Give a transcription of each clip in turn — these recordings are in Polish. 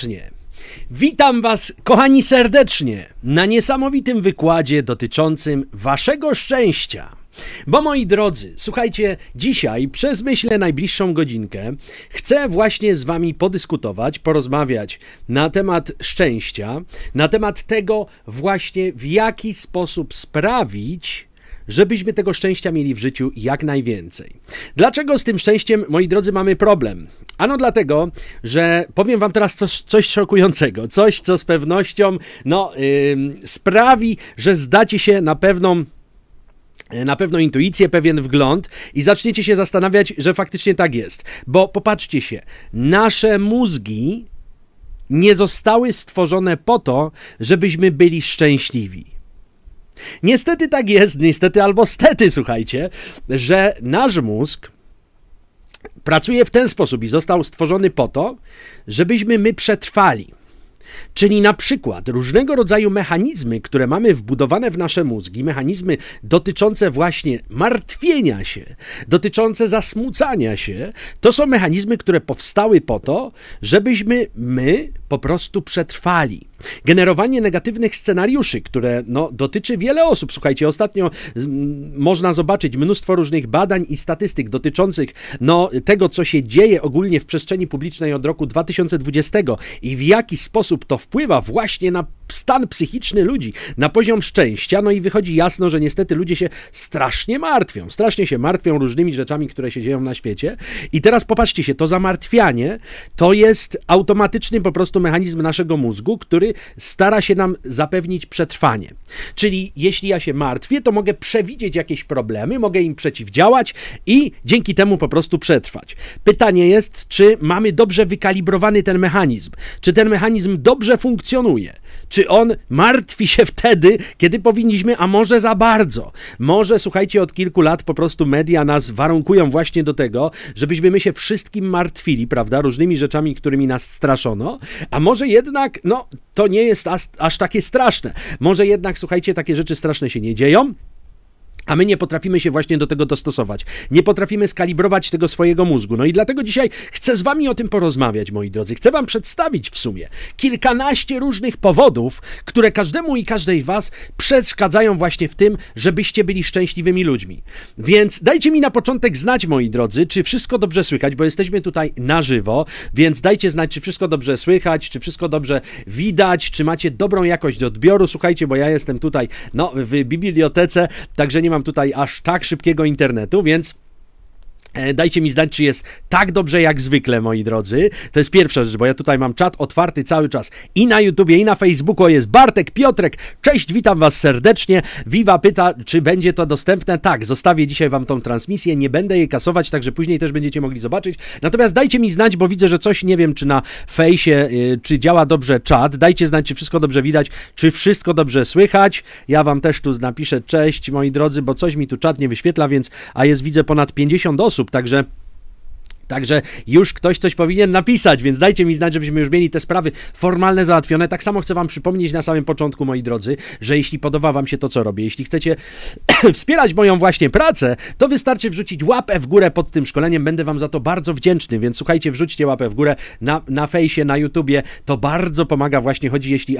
serdecznie. Witam Was, kochani, serdecznie na niesamowitym wykładzie dotyczącym Waszego szczęścia. Bo moi drodzy, słuchajcie, dzisiaj przez myślę najbliższą godzinkę chcę właśnie z Wami podyskutować, porozmawiać na temat szczęścia, na temat tego właśnie w jaki sposób sprawić, żebyśmy tego szczęścia mieli w życiu jak najwięcej. Dlaczego z tym szczęściem, moi drodzy, mamy problem? Ano dlatego, że powiem wam teraz coś, coś szokującego, coś, co z pewnością no, yy, sprawi, że zdacie się na pewną y, na pewno intuicję, pewien wgląd i zaczniecie się zastanawiać, że faktycznie tak jest. Bo popatrzcie się, nasze mózgi nie zostały stworzone po to, żebyśmy byli szczęśliwi. Niestety tak jest, niestety albo stety, słuchajcie, że nasz mózg pracuje w ten sposób i został stworzony po to, żebyśmy my przetrwali. Czyli na przykład różnego rodzaju mechanizmy, które mamy wbudowane w nasze mózgi, mechanizmy dotyczące właśnie martwienia się, dotyczące zasmucania się, to są mechanizmy, które powstały po to, żebyśmy my po prostu przetrwali. Generowanie negatywnych scenariuszy, które no, dotyczy wiele osób. Słuchajcie, ostatnio można zobaczyć mnóstwo różnych badań i statystyk dotyczących no, tego, co się dzieje ogólnie w przestrzeni publicznej od roku 2020 i w jaki sposób to wpływa właśnie na stan psychiczny ludzi, na poziom szczęścia, no i wychodzi jasno, że niestety ludzie się strasznie martwią, strasznie się martwią różnymi rzeczami, które się dzieją na świecie. I teraz popatrzcie się, to zamartwianie to jest automatyczny po prostu mechanizm naszego mózgu, który stara się nam zapewnić przetrwanie. Czyli jeśli ja się martwię, to mogę przewidzieć jakieś problemy, mogę im przeciwdziałać i dzięki temu po prostu przetrwać. Pytanie jest, czy mamy dobrze wykalibrowany ten mechanizm, czy ten mechanizm dobrze funkcjonuje. Czy on martwi się wtedy, kiedy powinniśmy, a może za bardzo? Może, słuchajcie, od kilku lat po prostu media nas warunkują właśnie do tego, żebyśmy my się wszystkim martwili, prawda, różnymi rzeczami, którymi nas straszono, a może jednak, no, to nie jest aż, aż takie straszne. Może jednak, słuchajcie, takie rzeczy straszne się nie dzieją, a my nie potrafimy się właśnie do tego dostosować. Nie potrafimy skalibrować tego swojego mózgu. No i dlatego dzisiaj chcę z wami o tym porozmawiać, moi drodzy. Chcę wam przedstawić w sumie kilkanaście różnych powodów, które każdemu i każdej was przeszkadzają właśnie w tym, żebyście byli szczęśliwymi ludźmi. Więc dajcie mi na początek znać, moi drodzy, czy wszystko dobrze słychać, bo jesteśmy tutaj na żywo, więc dajcie znać, czy wszystko dobrze słychać, czy wszystko dobrze widać, czy macie dobrą jakość odbioru. Słuchajcie, bo ja jestem tutaj, no, w bibliotece, także nie mam mam tutaj aż tak szybkiego internetu, więc E, dajcie mi znać, czy jest tak dobrze jak zwykle, moi drodzy. To jest pierwsza rzecz, bo ja tutaj mam czat otwarty cały czas i na YouTubie, i na Facebooku jest Bartek Piotrek. Cześć, witam Was serdecznie. Viva pyta, czy będzie to dostępne. Tak, zostawię dzisiaj Wam tą transmisję, nie będę jej kasować, także później też będziecie mogli zobaczyć. Natomiast dajcie mi znać, bo widzę, że coś nie wiem, czy na fejsie, y, czy działa dobrze czat. Dajcie znać, czy wszystko dobrze widać, czy wszystko dobrze słychać. Ja Wam też tu napiszę cześć, moi drodzy, bo coś mi tu czat nie wyświetla, więc, a jest widzę ponad 50 osób także Także już ktoś coś powinien napisać, więc dajcie mi znać, żebyśmy już mieli te sprawy formalne załatwione. Tak samo chcę Wam przypomnieć na samym początku, moi drodzy, że jeśli podoba Wam się to, co robię, jeśli chcecie wspierać moją właśnie pracę, to wystarczy wrzucić łapę w górę pod tym szkoleniem. Będę Wam za to bardzo wdzięczny, więc słuchajcie, wrzućcie łapę w górę na, na fejsie, na YouTubie. To bardzo pomaga właśnie, chodzi, jeśli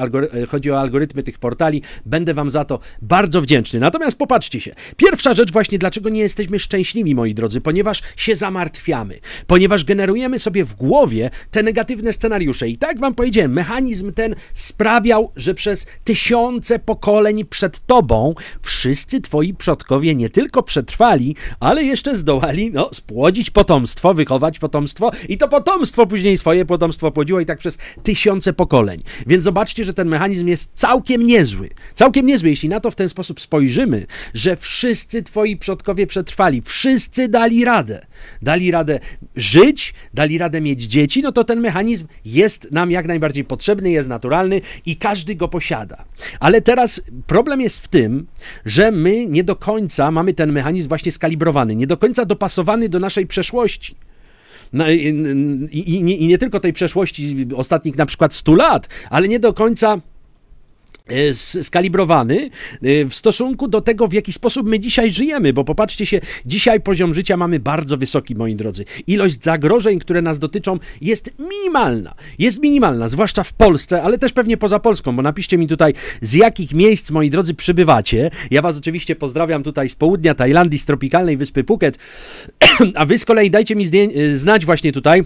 chodzi o algorytmy tych portali. Będę Wam za to bardzo wdzięczny. Natomiast popatrzcie się. Pierwsza rzecz właśnie, dlaczego nie jesteśmy szczęśliwi, moi drodzy, ponieważ się zamartwiamy ponieważ generujemy sobie w głowie te negatywne scenariusze. I tak wam powiedziałem, mechanizm ten sprawiał, że przez tysiące pokoleń przed tobą wszyscy twoi przodkowie nie tylko przetrwali, ale jeszcze zdołali no, spłodzić potomstwo, wychować potomstwo i to potomstwo później swoje potomstwo płodziło i tak przez tysiące pokoleń. Więc zobaczcie, że ten mechanizm jest całkiem niezły. Całkiem niezły, jeśli na to w ten sposób spojrzymy, że wszyscy twoi przodkowie przetrwali, wszyscy dali radę. Dali radę żyć, dali radę mieć dzieci, no to ten mechanizm jest nam jak najbardziej potrzebny, jest naturalny i każdy go posiada. Ale teraz problem jest w tym, że my nie do końca mamy ten mechanizm właśnie skalibrowany, nie do końca dopasowany do naszej przeszłości. No i, i, i, nie, I nie tylko tej przeszłości ostatnich na przykład 100 lat, ale nie do końca E, skalibrowany e, w stosunku do tego, w jaki sposób my dzisiaj żyjemy, bo popatrzcie się, dzisiaj poziom życia mamy bardzo wysoki, moi drodzy. Ilość zagrożeń, które nas dotyczą, jest minimalna. Jest minimalna, zwłaszcza w Polsce, ale też pewnie poza Polską, bo napiszcie mi tutaj, z jakich miejsc, moi drodzy, przybywacie. Ja was oczywiście pozdrawiam tutaj z południa Tajlandii, z tropikalnej wyspy Phuket, a wy z kolei dajcie mi e, znać właśnie tutaj,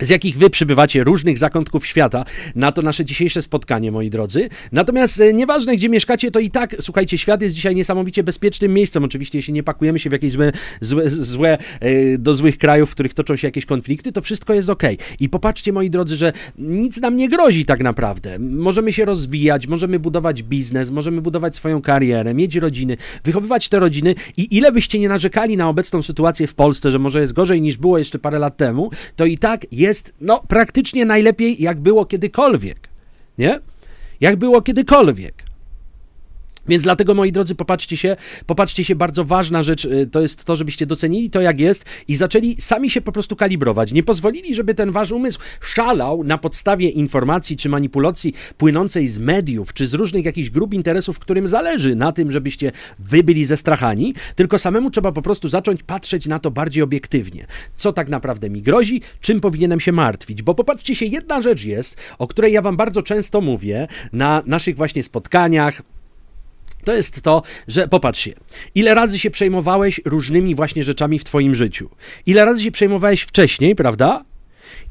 z jakich wy przybywacie różnych zakątków świata na to nasze dzisiejsze spotkanie, moi drodzy. Natomiast e, nieważne, gdzie mieszkacie, to i tak, słuchajcie, świat jest dzisiaj niesamowicie bezpiecznym miejscem, oczywiście, jeśli nie pakujemy się w jakieś złe, złe, złe e, do złych krajów, w których toczą się jakieś konflikty, to wszystko jest ok. I popatrzcie, moi drodzy, że nic nam nie grozi tak naprawdę. Możemy się rozwijać, możemy budować biznes, możemy budować swoją karierę, mieć rodziny, wychowywać te rodziny i ile byście nie narzekali na obecną sytuację w Polsce, że może jest gorzej niż było jeszcze parę lat temu, to i tak jest jest no, praktycznie najlepiej, jak było kiedykolwiek. Nie? Jak było kiedykolwiek. Więc dlatego, moi drodzy, popatrzcie się, popatrzcie się, bardzo ważna rzecz y, to jest to, żebyście docenili to, jak jest i zaczęli sami się po prostu kalibrować. Nie pozwolili, żeby ten wasz umysł szalał na podstawie informacji czy manipulacji płynącej z mediów, czy z różnych jakichś grup interesów, którym zależy na tym, żebyście wy byli zestrachani, tylko samemu trzeba po prostu zacząć patrzeć na to bardziej obiektywnie. Co tak naprawdę mi grozi, czym powinienem się martwić, bo popatrzcie się, jedna rzecz jest, o której ja wam bardzo często mówię na naszych właśnie spotkaniach, to jest to, że popatrz się, ile razy się przejmowałeś różnymi właśnie rzeczami w twoim życiu. Ile razy się przejmowałeś wcześniej, prawda?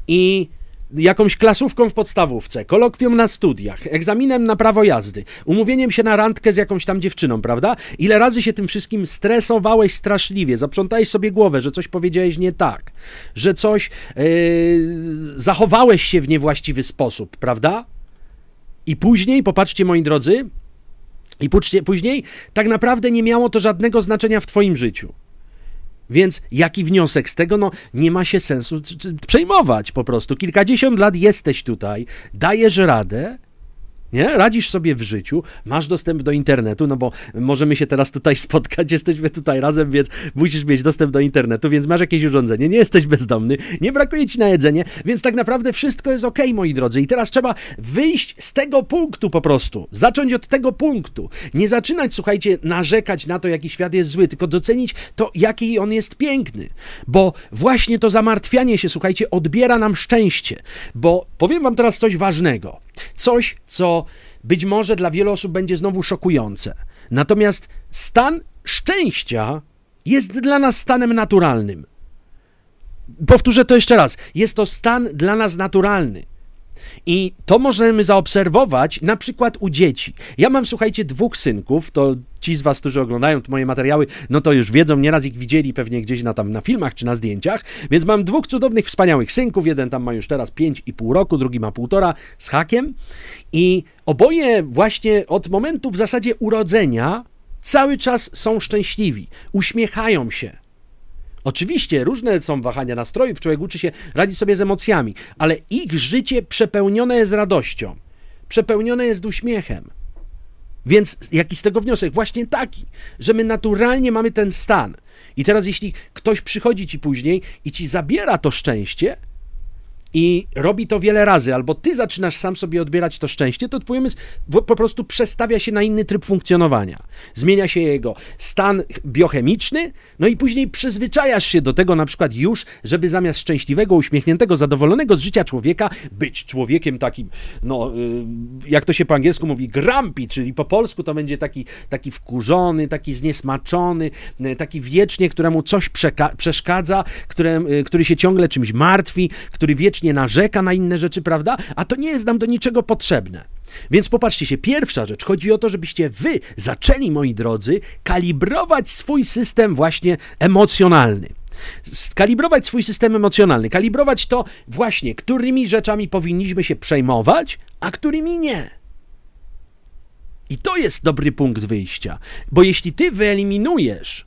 I jakąś klasówką w podstawówce, kolokwium na studiach, egzaminem na prawo jazdy, umówieniem się na randkę z jakąś tam dziewczyną, prawda? Ile razy się tym wszystkim stresowałeś straszliwie, zaprzątałeś sobie głowę, że coś powiedziałeś nie tak, że coś yy, zachowałeś się w niewłaściwy sposób, prawda? I później, popatrzcie moi drodzy, i później tak naprawdę nie miało to żadnego znaczenia w Twoim życiu. Więc jaki wniosek z tego? No, nie ma się sensu przejmować po prostu. Kilkadziesiąt lat jesteś tutaj, dajesz radę, nie? Radzisz sobie w życiu, masz dostęp do internetu, no bo możemy się teraz tutaj spotkać, jesteśmy tutaj razem, więc musisz mieć dostęp do internetu, więc masz jakieś urządzenie, nie jesteś bezdomny, nie brakuje ci na jedzenie, więc tak naprawdę wszystko jest ok, moi drodzy. I teraz trzeba wyjść z tego punktu po prostu, zacząć od tego punktu. Nie zaczynać, słuchajcie, narzekać na to, jaki świat jest zły, tylko docenić to, jaki on jest piękny, bo właśnie to zamartwianie się, słuchajcie, odbiera nam szczęście, bo powiem wam teraz coś ważnego. Coś, co być może dla wielu osób będzie znowu szokujące. Natomiast stan szczęścia jest dla nas stanem naturalnym. Powtórzę to jeszcze raz. Jest to stan dla nas naturalny. I to możemy zaobserwować na przykład u dzieci. Ja mam, słuchajcie, dwóch synków, to ci z was, którzy oglądają moje materiały, no to już wiedzą, nieraz ich widzieli pewnie gdzieś na tam na filmach czy na zdjęciach, więc mam dwóch cudownych, wspaniałych synków, jeden tam ma już teraz 5,5 roku, drugi ma półtora z hakiem i oboje właśnie od momentu w zasadzie urodzenia cały czas są szczęśliwi, uśmiechają się. Oczywiście różne są wahania nastrojów, człowiek uczy się radzić sobie z emocjami, ale ich życie przepełnione jest radością, przepełnione jest uśmiechem. Więc jaki z tego wniosek? Właśnie taki, że my naturalnie mamy ten stan. I teraz, jeśli ktoś przychodzi ci później i ci zabiera to szczęście, i robi to wiele razy, albo ty zaczynasz sam sobie odbierać to szczęście, to twój umysł po prostu przestawia się na inny tryb funkcjonowania. Zmienia się jego stan biochemiczny, no i później przyzwyczajasz się do tego na przykład już, żeby zamiast szczęśliwego, uśmiechniętego, zadowolonego z życia człowieka być człowiekiem takim, no y, jak to się po angielsku mówi, grumpy, czyli po polsku to będzie taki, taki wkurzony, taki zniesmaczony, y, taki wiecznie, któremu coś przeszkadza, które, y, który się ciągle czymś martwi, który wiecznie wiecznie narzeka na inne rzeczy, prawda? A to nie jest nam do niczego potrzebne. Więc popatrzcie się, pierwsza rzecz, chodzi o to, żebyście wy zaczęli, moi drodzy, kalibrować swój system właśnie emocjonalny. Skalibrować swój system emocjonalny, kalibrować to właśnie, którymi rzeczami powinniśmy się przejmować, a którymi nie. I to jest dobry punkt wyjścia, bo jeśli ty wyeliminujesz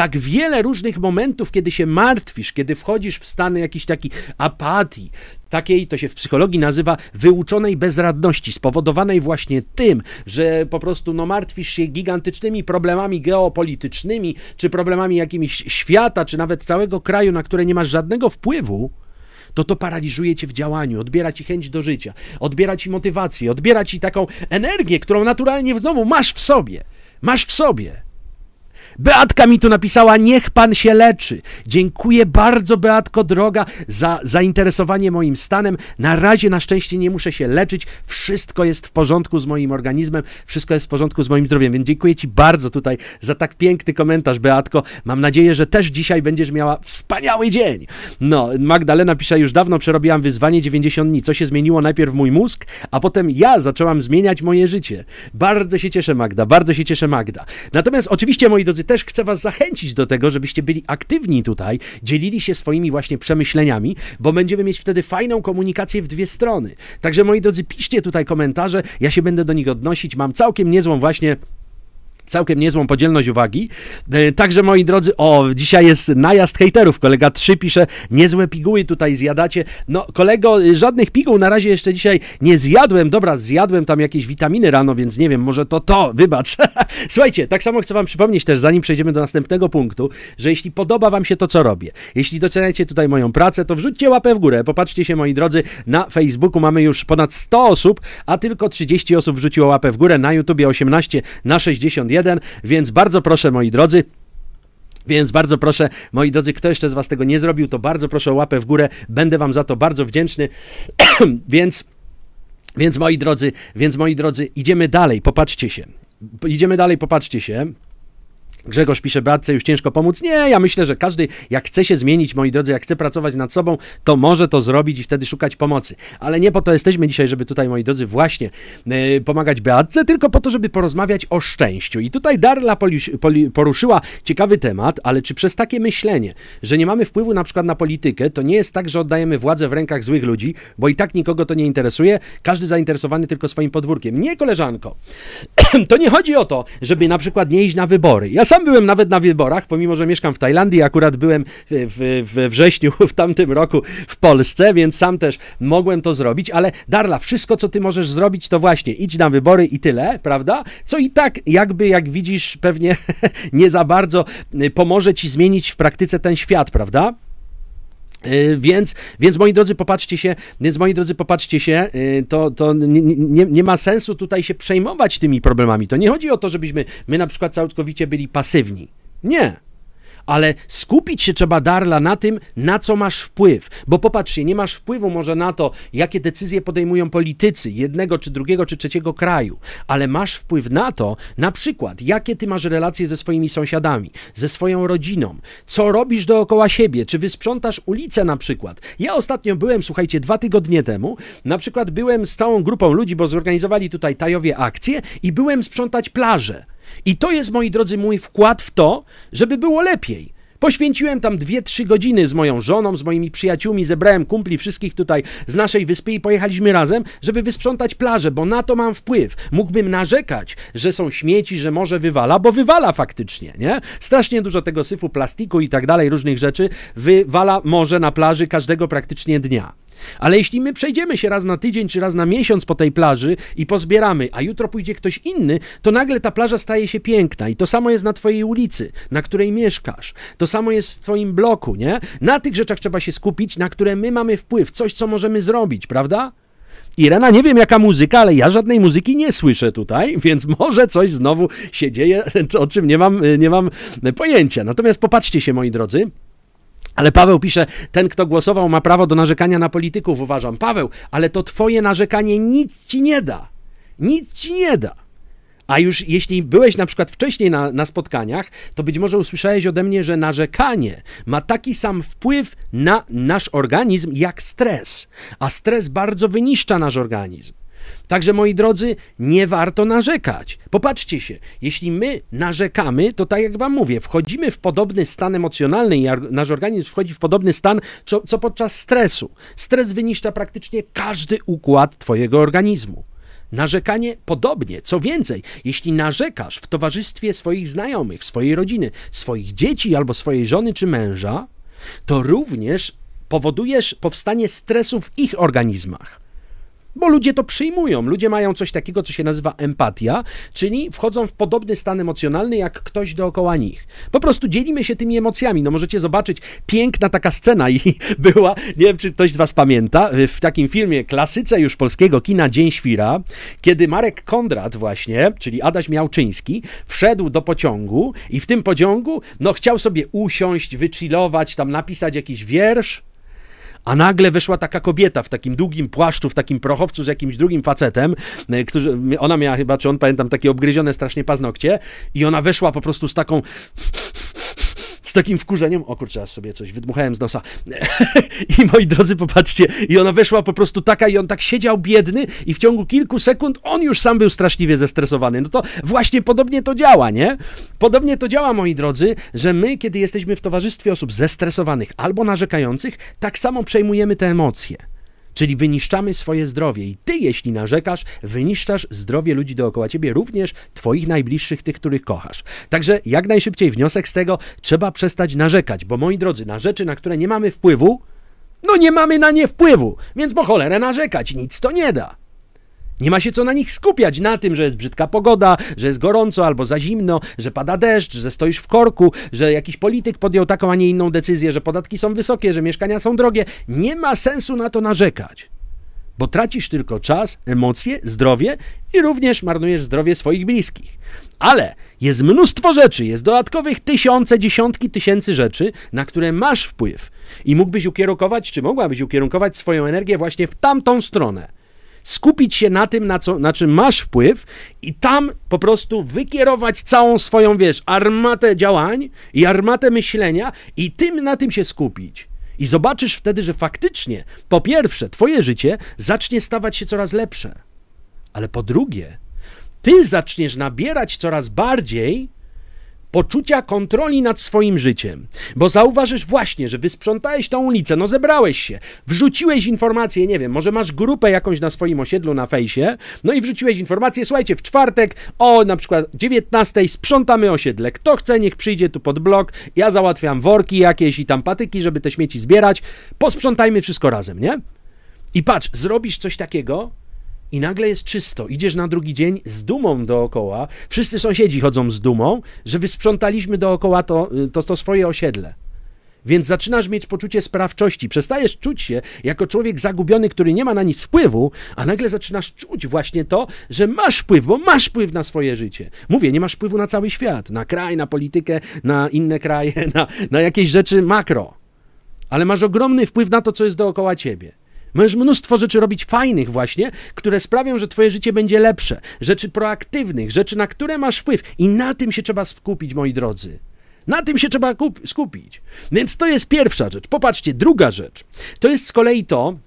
tak wiele różnych momentów, kiedy się martwisz, kiedy wchodzisz w stan jakiejś takiej apatii, takiej, to się w psychologii nazywa wyuczonej bezradności, spowodowanej właśnie tym, że po prostu no, martwisz się gigantycznymi problemami geopolitycznymi, czy problemami jakimiś świata, czy nawet całego kraju, na które nie masz żadnego wpływu, to to paraliżuje cię w działaniu, odbiera ci chęć do życia, odbiera ci motywację, odbiera ci taką energię, którą naturalnie znowu masz w sobie. Masz w sobie. Beatka mi tu napisała, niech pan się leczy. Dziękuję bardzo, Beatko droga, za zainteresowanie moim stanem. Na razie na szczęście nie muszę się leczyć. Wszystko jest w porządku z moim organizmem, wszystko jest w porządku z moim zdrowiem. Więc dziękuję ci bardzo tutaj za tak piękny komentarz, Beatko. Mam nadzieję, że też dzisiaj będziesz miała wspaniały dzień. No, Magdalena pisze, już dawno przerobiłam wyzwanie 90 dni. Co się zmieniło? Najpierw mój mózg, a potem ja zaczęłam zmieniać moje życie. Bardzo się cieszę, Magda, bardzo się cieszę, Magda. Natomiast oczywiście, moi drodzy, też chcę was zachęcić do tego, żebyście byli aktywni tutaj, dzielili się swoimi właśnie przemyśleniami, bo będziemy mieć wtedy fajną komunikację w dwie strony. Także moi drodzy, piszcie tutaj komentarze, ja się będę do nich odnosić. Mam całkiem niezłą właśnie całkiem niezłą podzielność uwagi. E, także moi drodzy, o, dzisiaj jest najazd hejterów. Kolega 3 pisze, niezłe piguły tutaj zjadacie. No, kolego, y, żadnych piguł na razie jeszcze dzisiaj nie zjadłem. Dobra, zjadłem tam jakieś witaminy rano, więc nie wiem, może to to, wybacz. Słuchajcie, tak samo chcę wam przypomnieć też, zanim przejdziemy do następnego punktu, że jeśli podoba wam się to, co robię, jeśli doceniacie tutaj moją pracę, to wrzućcie łapę w górę. Popatrzcie się, moi drodzy, na Facebooku mamy już ponad 100 osób, a tylko 30 osób wrzuciło łapę w górę, na YouTubie 18 na 61 1, więc bardzo proszę, moi drodzy, więc bardzo proszę, moi drodzy, kto jeszcze z Was tego nie zrobił, to bardzo proszę o łapę w górę. Będę Wam za to bardzo wdzięczny. więc, więc moi drodzy, więc moi drodzy, idziemy dalej, popatrzcie się. Idziemy dalej, popatrzcie się. Grzegorz pisze, Beatce już ciężko pomóc. Nie, ja myślę, że każdy, jak chce się zmienić, moi drodzy, jak chce pracować nad sobą, to może to zrobić i wtedy szukać pomocy. Ale nie po to jesteśmy dzisiaj, żeby tutaj, moi drodzy, właśnie yy, pomagać Beatce, tylko po to, żeby porozmawiać o szczęściu. I tutaj Darla poruszyła ciekawy temat, ale czy przez takie myślenie, że nie mamy wpływu na przykład na politykę, to nie jest tak, że oddajemy władzę w rękach złych ludzi, bo i tak nikogo to nie interesuje, każdy zainteresowany tylko swoim podwórkiem. Nie, koleżanko, to nie chodzi o to, żeby na przykład nie iść na wybory. Ja sam byłem nawet na wyborach, pomimo, że mieszkam w Tajlandii, akurat byłem w, we wrześniu w tamtym roku w Polsce, więc sam też mogłem to zrobić, ale Darla, wszystko co ty możesz zrobić, to właśnie idź na wybory i tyle, prawda? Co i tak jakby, jak widzisz, pewnie nie za bardzo y, pomoże ci zmienić w praktyce ten świat, prawda? Y, więc, więc moi drodzy, popatrzcie się, więc moi drodzy, popatrzcie się, y, to, to nie, nie, nie, ma sensu tutaj się przejmować tymi problemami. To nie chodzi o to, żebyśmy my na przykład całkowicie byli pasywni. Nie ale skupić się trzeba, Darla, na tym, na co masz wpływ. Bo popatrzcie, nie masz wpływu może na to, jakie decyzje podejmują politycy jednego, czy drugiego, czy trzeciego kraju, ale masz wpływ na to, na przykład, jakie ty masz relacje ze swoimi sąsiadami, ze swoją rodziną, co robisz dookoła siebie, czy wysprzątasz ulicę na przykład. Ja ostatnio byłem, słuchajcie, dwa tygodnie temu, na przykład byłem z całą grupą ludzi, bo zorganizowali tutaj Tajowie akcje i byłem sprzątać plażę. I to jest, moi drodzy, mój wkład w to, żeby było lepiej. Poświęciłem tam 2-3 godziny z moją żoną, z moimi przyjaciółmi, zebrałem kumpli wszystkich tutaj z naszej wyspy i pojechaliśmy razem, żeby wysprzątać plażę, bo na to mam wpływ. Mógłbym narzekać, że są śmieci, że morze wywala, bo wywala faktycznie, nie? Strasznie dużo tego syfu, plastiku i tak dalej, różnych rzeczy wywala morze na plaży każdego praktycznie dnia. Ale jeśli my przejdziemy się raz na tydzień czy raz na miesiąc po tej plaży i pozbieramy, a jutro pójdzie ktoś inny, to nagle ta plaża staje się piękna. I to samo jest na twojej ulicy, na której mieszkasz. To samo jest w twoim bloku, nie? Na tych rzeczach trzeba się skupić, na które my mamy wpływ, coś, co możemy zrobić, prawda? Irena, nie wiem jaka muzyka, ale ja żadnej muzyki nie słyszę tutaj, więc może coś znowu się dzieje, o czym nie mam, nie mam pojęcia. Natomiast popatrzcie się, moi drodzy. Ale Paweł pisze, ten kto głosował ma prawo do narzekania na polityków, uważam. Paweł, ale to twoje narzekanie nic ci nie da. Nic ci nie da. A już jeśli byłeś na przykład wcześniej na, na, spotkaniach, to być może usłyszałeś ode mnie, że narzekanie ma taki sam wpływ na nasz organizm jak stres, a stres bardzo wyniszcza nasz organizm. Także moi drodzy, nie warto narzekać. Popatrzcie się, jeśli my narzekamy, to tak jak wam mówię, wchodzimy w podobny stan emocjonalny i nasz organizm wchodzi w podobny stan, co, co podczas stresu. Stres wyniszcza praktycznie każdy układ twojego organizmu. Narzekanie podobnie. Co więcej, jeśli narzekasz w towarzystwie swoich znajomych, swojej rodziny, swoich dzieci albo swojej żony czy męża, to również powodujesz powstanie stresu w ich organizmach. Bo ludzie to przyjmują. Ludzie mają coś takiego, co się nazywa empatia, czyli wchodzą w podobny stan emocjonalny jak ktoś dookoła nich. Po prostu dzielimy się tymi emocjami. No możecie zobaczyć, piękna taka scena i była, nie wiem czy ktoś z Was pamięta, y, w takim filmie klasyce już polskiego kina Dzień Świra, kiedy Marek Kondrat właśnie, czyli Adaś Miałczyński, wszedł do pociągu i w tym pociągu, no chciał sobie usiąść, wychillować, tam napisać jakiś wiersz, a nagle wyszła taka kobieta w takim długim płaszczu, w takim prochowcu z jakimś drugim facetem, e, którzy, ona miała chyba, czy on pamiętam, takie obgryzione strasznie paznokcie i ona weszła po prostu z taką z takim wkurzeniem, o kurczę, sobie coś wydmuchałem z nosa. I moi drodzy, popatrzcie, i ona weszła po prostu taka i on tak siedział biedny i w ciągu kilku sekund on już sam był straszliwie zestresowany. No to właśnie podobnie to działa, nie? Podobnie to działa, moi drodzy, że my, kiedy jesteśmy w towarzystwie osób zestresowanych albo narzekających, tak samo przejmujemy te emocje. Czyli wyniszczamy swoje zdrowie i ty, jeśli narzekasz, wyniszczasz zdrowie ludzi dookoła ciebie, również twoich najbliższych, tych, których kochasz. Także jak najszybciej wniosek z tego, trzeba przestać narzekać, bo moi drodzy, na rzeczy, na które nie mamy wpływu, no nie mamy na nie wpływu, więc po cholerę narzekać, nic to nie da. Nie ma się co na nich skupiać, na tym, że jest brzydka pogoda, że jest gorąco albo za zimno, że pada deszcz, że stoisz w korku, że jakiś polityk podjął taką, a nie inną decyzję, że podatki są wysokie, że mieszkania są drogie. Nie ma sensu na to narzekać, bo tracisz tylko czas, emocje, zdrowie i również marnujesz zdrowie swoich bliskich. Ale jest mnóstwo rzeczy, jest dodatkowych tysiące, dziesiątki tysięcy rzeczy, na które masz wpływ i mógłbyś ukierunkować, czy mogłabyś ukierunkować swoją energię właśnie w tamtą stronę skupić się na tym, na, co, na czym masz wpływ i tam po prostu wykierować całą swoją, wiesz, armatę działań i armatę myślenia i tym na tym się skupić. I zobaczysz wtedy, że faktycznie, po pierwsze, twoje życie zacznie stawać się coraz lepsze, ale po drugie, ty zaczniesz nabierać coraz bardziej poczucia kontroli nad swoim życiem, bo zauważysz właśnie, że wysprzątałeś tą ulicę, no zebrałeś się, wrzuciłeś informację, nie wiem, może masz grupę jakąś na swoim osiedlu na fejsie, no i wrzuciłeś informację, słuchajcie, w czwartek o na przykład 19 sprzątamy osiedle, kto chce, niech przyjdzie tu pod blok, ja załatwiam worki jakieś i tam patyki, żeby te śmieci zbierać, posprzątajmy wszystko razem, nie? I patrz, zrobisz coś takiego, i nagle jest czysto. Idziesz na drugi dzień z dumą dookoła. Wszyscy sąsiedzi chodzą z dumą, że wysprzątaliśmy dookoła to, y, to, to swoje osiedle. Więc zaczynasz mieć poczucie sprawczości. Przestajesz czuć się jako człowiek zagubiony, który nie ma na nic wpływu, a nagle zaczynasz czuć właśnie to, że masz wpływ, bo masz wpływ na swoje życie. Mówię, nie masz wpływu na cały świat, na kraj, na politykę, na inne kraje, na, na jakieś rzeczy makro. Ale masz ogromny wpływ na to, co jest dookoła ciebie. Możesz mnóstwo rzeczy robić fajnych właśnie, które sprawią, że twoje życie będzie lepsze. Rzeczy proaktywnych, rzeczy, na które masz wpływ. I na tym się trzeba skupić, moi drodzy. Na tym się trzeba skupić. Więc to jest pierwsza rzecz. Popatrzcie, druga rzecz. To jest z kolei to,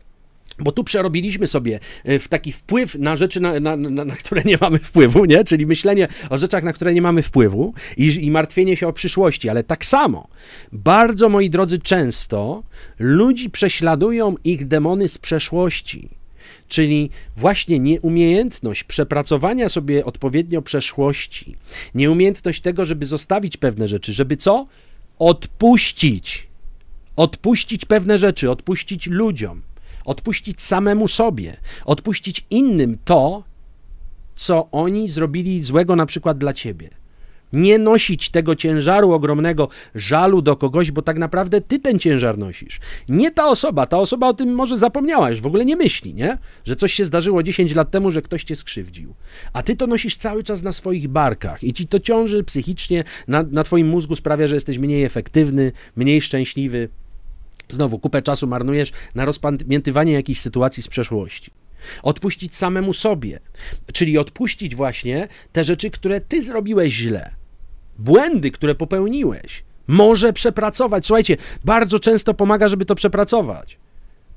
bo tu przerobiliśmy sobie e, w taki wpływ na rzeczy, na, na, na, na, które nie mamy wpływu, nie? czyli myślenie o rzeczach, na które nie mamy wpływu i, i martwienie się o przyszłości, ale tak samo bardzo, moi drodzy, często ludzi prześladują ich demony z przeszłości. Czyli właśnie nieumiejętność przepracowania sobie odpowiednio przeszłości, nieumiejętność tego, żeby zostawić pewne rzeczy, żeby co? Odpuścić. Odpuścić pewne rzeczy, odpuścić ludziom odpuścić samemu sobie, odpuścić innym to, co oni zrobili złego na przykład dla ciebie. Nie nosić tego ciężaru ogromnego żalu do kogoś, bo tak naprawdę ty ten ciężar nosisz. Nie ta osoba, ta osoba o tym może zapomniała, już w ogóle nie myśli, nie? Że coś się zdarzyło 10 lat temu, że ktoś cię skrzywdził. A ty to nosisz cały czas na swoich barkach i ci to ciąży psychicznie, na, na twoim mózgu sprawia, że jesteś mniej efektywny, mniej szczęśliwy. Znowu kupę czasu marnujesz na rozpamiętywanie jakiejś sytuacji z przeszłości. Odpuścić samemu sobie, czyli odpuścić właśnie te rzeczy, które ty zrobiłeś źle, błędy, które popełniłeś. Może przepracować. Słuchajcie, bardzo często pomaga, żeby to przepracować.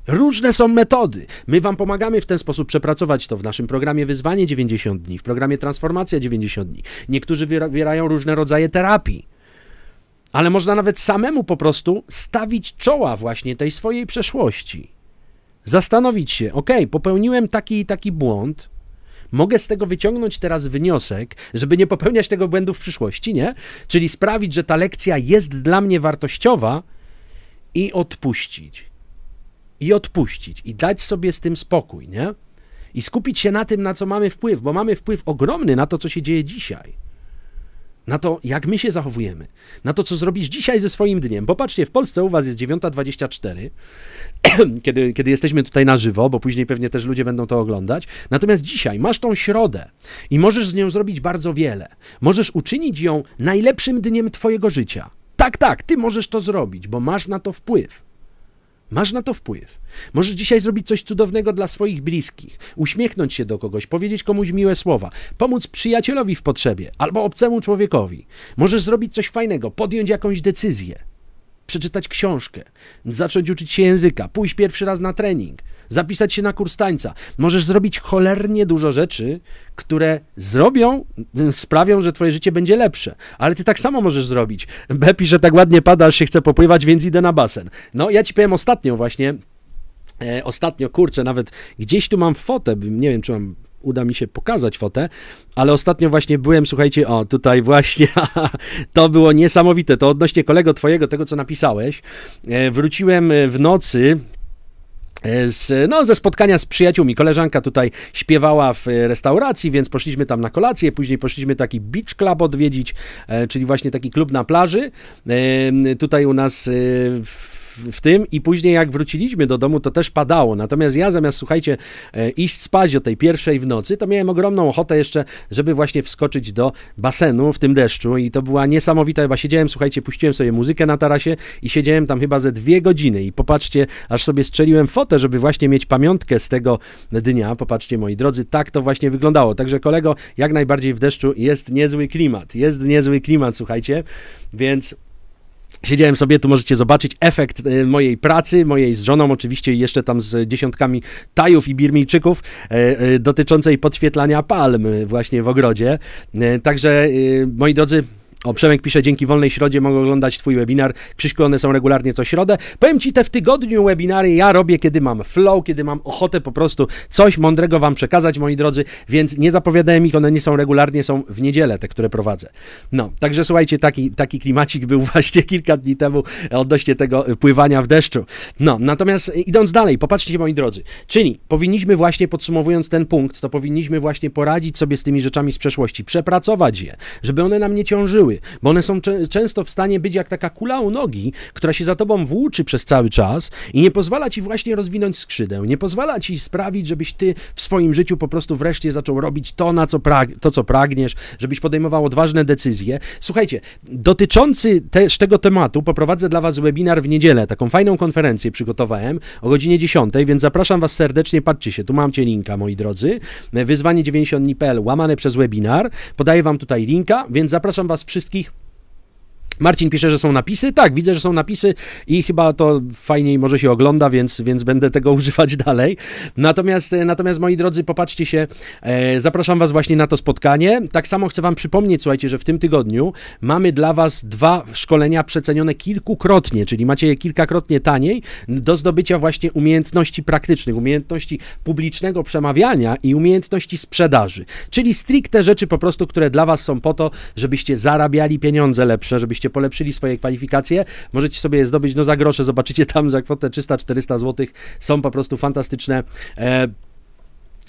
Różne są metody. My Wam pomagamy w ten sposób przepracować to w naszym programie Wyzwanie 90 dni, w programie Transformacja 90 dni. Niektórzy wybierają różne rodzaje terapii ale można nawet samemu po prostu stawić czoła właśnie tej swojej przeszłości. Zastanowić się, ok, popełniłem taki i taki błąd, mogę z tego wyciągnąć teraz wniosek, żeby nie popełniać tego błędu w przyszłości, nie? Czyli sprawić, że ta lekcja jest dla mnie wartościowa i odpuścić. I odpuścić, i dać sobie z tym spokój, nie? I skupić się na tym, na co mamy wpływ, bo mamy wpływ ogromny na to, co się dzieje dzisiaj na to, jak my się zachowujemy, na to, co zrobisz dzisiaj ze swoim dniem. Popatrzcie, w Polsce u was jest 9.24, kiedy, kiedy jesteśmy tutaj na żywo, bo później pewnie też ludzie będą to oglądać. Natomiast dzisiaj masz tą środę i możesz z nią zrobić bardzo wiele. Możesz uczynić ją najlepszym dniem twojego życia. Tak, tak, ty możesz to zrobić, bo masz na to wpływ. Masz na to wpływ. Możesz dzisiaj zrobić coś cudownego dla swoich bliskich, uśmiechnąć się do kogoś, powiedzieć komuś miłe słowa, pomóc przyjacielowi w potrzebie albo obcemu człowiekowi. Możesz zrobić coś fajnego, podjąć jakąś decyzję, przeczytać książkę, zacząć uczyć się języka, pójść pierwszy raz na trening, zapisać się na kurs tańca. Możesz zrobić cholernie dużo rzeczy, które zrobią, sprawią, że twoje życie będzie lepsze. Ale ty tak samo możesz zrobić. Bepi, że tak ładnie pada, że się chce popływać, więc idę na basen. No, ja ci powiem ostatnio właśnie, e, ostatnio, kurczę, nawet gdzieś tu mam fotę, nie wiem, czy mam uda mi się pokazać fotę, ale ostatnio właśnie byłem, słuchajcie, o tutaj właśnie, to było niesamowite, to odnośnie kolego twojego, tego co napisałeś, e, wróciłem e, w nocy, z, no, ze spotkania z przyjaciółmi. Koleżanka tutaj śpiewała w e, restauracji, więc poszliśmy tam na kolację, później poszliśmy taki beach club odwiedzić, e, czyli właśnie taki klub na plaży. E, tutaj u nas w w tym i później jak wróciliśmy do domu, to też padało. Natomiast ja zamiast, słuchajcie, e, iść spać o tej pierwszej w nocy, to miałem ogromną ochotę jeszcze, żeby właśnie wskoczyć do basenu w tym deszczu i to była niesamowita, chyba siedziałem, słuchajcie, puściłem sobie muzykę na tarasie i siedziałem tam chyba ze dwie godziny i popatrzcie, aż sobie strzeliłem fotę, żeby właśnie mieć pamiątkę z tego dnia. Popatrzcie, moi drodzy, tak to właśnie wyglądało. Także kolego, jak najbardziej w deszczu jest niezły klimat, jest niezły klimat, słuchajcie, więc Siedziałem sobie, tu możecie zobaczyć efekt e, mojej pracy, mojej z żoną oczywiście jeszcze tam z dziesiątkami Tajów i Birmijczyków e, e, dotyczącej podświetlania palm właśnie w ogrodzie. Także, moi drodzy, o, Przemek pisze, dzięki Wolnej Środzie mogę oglądać twój webinar. Krzyśku, one są regularnie co środę. Powiem ci, te w tygodniu webinary ja robię, kiedy mam flow, kiedy mam ochotę po prostu coś mądrego wam przekazać, moi drodzy, więc nie zapowiadałem ich, one nie są regularnie, są w niedzielę te, które prowadzę. No, także słuchajcie, taki, taki klimacik był właśnie kilka dni temu odnośnie tego pływania w deszczu. No, natomiast idąc dalej, popatrzcie, moi drodzy, czyli powinniśmy właśnie, podsumowując ten punkt, to powinniśmy właśnie poradzić sobie z tymi rzeczami z przeszłości, przepracować je, żeby one nam nie ciążyły, bo one są często w stanie być jak taka kula u nogi, która się za tobą włóczy przez cały czas i nie pozwala ci właśnie rozwinąć skrzydeł, nie pozwala ci sprawić, żebyś ty w swoim życiu po prostu wreszcie zaczął robić to, na co prag- to co pragniesz, żebyś podejmował odważne decyzje. Słuchajcie, dotyczący też tego tematu poprowadzę dla was webinar w niedzielę, taką fajną konferencję przygotowałem o godzinie 10, więc zapraszam was serdecznie, patrzcie się, tu macie linka, moi drodzy, wyzwanie 90 dni.pl łamane przez webinar, podaję wam tutaj linka, więc zapraszam was przy wszystkich. Marcin pisze, że są napisy. Tak, widzę, że są napisy i chyba to fajniej może się ogląda, więc, więc będę tego używać dalej. Natomiast, e, natomiast moi drodzy, popatrzcie się, e, zapraszam was właśnie na to spotkanie. Tak samo chcę wam przypomnieć, słuchajcie, że w tym tygodniu mamy dla was dwa szkolenia przecenione kilkukrotnie, czyli macie je kilkakrotnie taniej do zdobycia właśnie umiejętności praktycznych, umiejętności publicznego przemawiania i umiejętności sprzedaży. Czyli stricte rzeczy po prostu, które dla was są po to, żebyście zarabiali pieniądze lepsze, żebyście żebyście polepszyli swoje kwalifikacje. Możecie sobie je zdobyć no za grosze, zobaczycie tam za kwotę 300-400 zł. Są po prostu fantastyczne, e,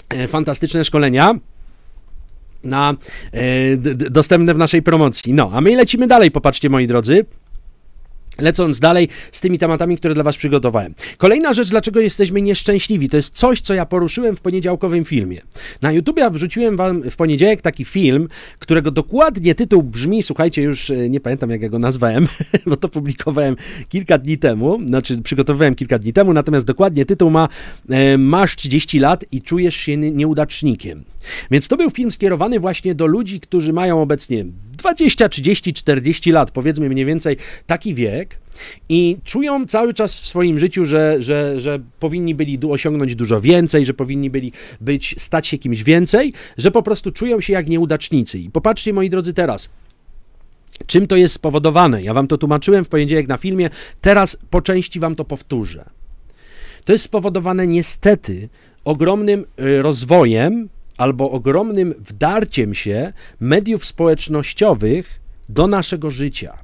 e, fantastyczne szkolenia na, e, dostępne w naszej promocji. No, a my lecimy dalej, popatrzcie moi drodzy. Lecąc dalej z tymi tematami, które dla Was przygotowałem. Kolejna rzecz, dlaczego jesteśmy nieszczęśliwi, to jest coś, co ja poruszyłem w poniedziałkowym filmie. Na YouTube wrzuciłem Wam w poniedziałek taki film, którego dokładnie tytuł brzmi, słuchajcie, już e, nie pamiętam jak ja go nazwałem, bo to publikowałem kilka dni temu, znaczy przygotowywałem kilka dni temu, natomiast dokładnie tytuł ma e, Masz 30 lat i czujesz się nieudacznikiem. Więc to był film skierowany właśnie do ludzi, którzy mają obecnie 20, 30, 40 lat, powiedzmy mniej więcej taki wiek, i czują cały czas w swoim życiu, że, że, że powinni byli osiągnąć dużo więcej, że powinni byli być, stać się kimś więcej, że po prostu czują się jak nieudacznicy. I popatrzcie, moi drodzy, teraz. Czym to jest spowodowane? Ja wam to tłumaczyłem w poniedziałek na filmie, teraz po części wam to powtórzę. To jest spowodowane niestety ogromnym y, rozwojem albo ogromnym wdarciem się mediów społecznościowych do naszego życia.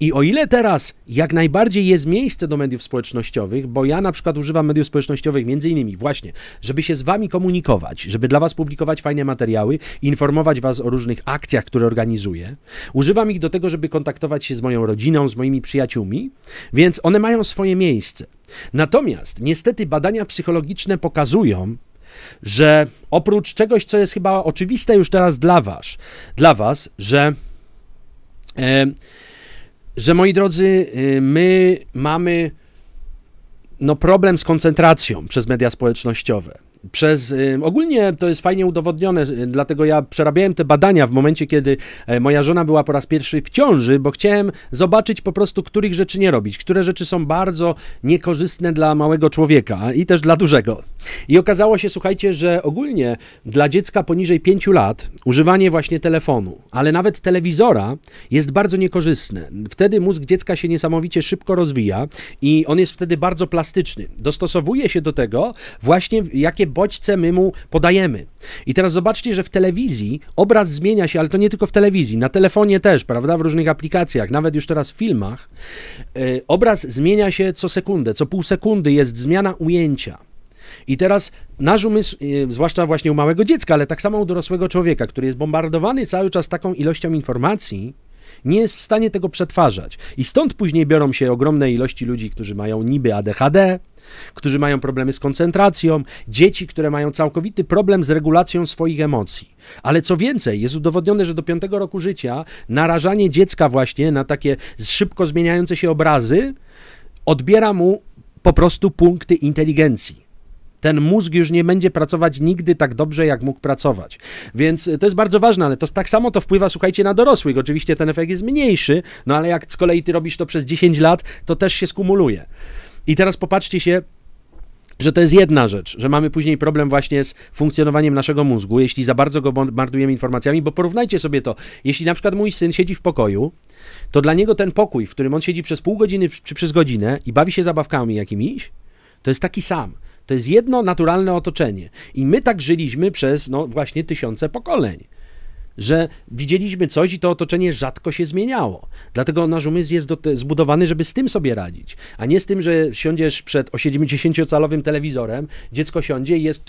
I o ile teraz jak najbardziej jest miejsce do mediów społecznościowych, bo ja na przykład używam mediów społecznościowych między innymi właśnie, żeby się z wami komunikować, żeby dla was publikować fajne materiały, informować was o różnych akcjach, które organizuję. Używam ich do tego, żeby kontaktować się z moją rodziną, z moimi przyjaciółmi, więc one mają swoje miejsce. Natomiast niestety badania psychologiczne pokazują, że oprócz czegoś, co jest chyba oczywiste już teraz dla was, dla was, że e, że moi drodzy, e, my mamy no problem z koncentracją przez media społecznościowe przez y, ogólnie to jest fajnie udowodnione, y, dlatego ja przerabiałem te badania w momencie, kiedy e, moja żona była po raz pierwszy w ciąży, bo chciałem zobaczyć po prostu, których rzeczy nie robić, które rzeczy są bardzo niekorzystne dla małego człowieka i też dla dużego. I okazało się, słuchajcie, że ogólnie dla dziecka poniżej 5 lat używanie właśnie telefonu, ale nawet telewizora jest bardzo niekorzystne. Wtedy mózg dziecka się niesamowicie szybko rozwija i on jest wtedy bardzo plastyczny. Dostosowuje się do tego właśnie, jakie bodźce my mu podajemy. I teraz zobaczcie, że w telewizji obraz zmienia się, ale to nie tylko w telewizji, na telefonie też, prawda, w różnych aplikacjach, nawet już teraz w filmach, yy, obraz zmienia się co sekundę, co pół sekundy jest zmiana ujęcia. I teraz nasz umysł, e, zwłaszcza właśnie u małego dziecka, ale tak samo u dorosłego człowieka, który jest bombardowany cały czas taką ilością informacji, nie jest w stanie tego przetwarzać. I stąd później biorą się ogromne ilości ludzi, którzy mają niby ADHD, którzy mają problemy z koncentracją, dzieci, które mają całkowity problem z regulacją swoich emocji. Ale co więcej, jest udowodnione, że do 5 roku życia narażanie dziecka właśnie na takie szybko zmieniające się obrazy odbiera mu po prostu punkty inteligencji ten mózg już nie będzie pracować nigdy tak dobrze, jak mógł pracować. Więc e, to jest bardzo ważne, ale to tak samo to wpływa, słuchajcie, na dorosłych. Oczywiście ten efekt jest mniejszy, no ale jak z kolei ty robisz to przez 10 lat, to też się skumuluje. I teraz popatrzcie się, że to jest jedna rzecz, że mamy później problem właśnie z funkcjonowaniem naszego mózgu, jeśli za bardzo go bombardujemy informacjami, bo porównajcie sobie to. Jeśli na przykład mój syn siedzi w pokoju, to dla niego ten pokój, w którym on siedzi przez pół godziny czy przez godzinę i bawi się zabawkami jakimiś, to jest taki sam. To jest jedno naturalne otoczenie. I my tak żyliśmy przez, no właśnie, tysiące pokoleń. Że widzieliśmy coś i to otoczenie rzadko się zmieniało. Dlatego nasz umysł jest zbudowany, żeby z tym sobie radzić, a nie z tym, że siądziesz przed 70-calowym telewizorem, dziecko siądzie i jest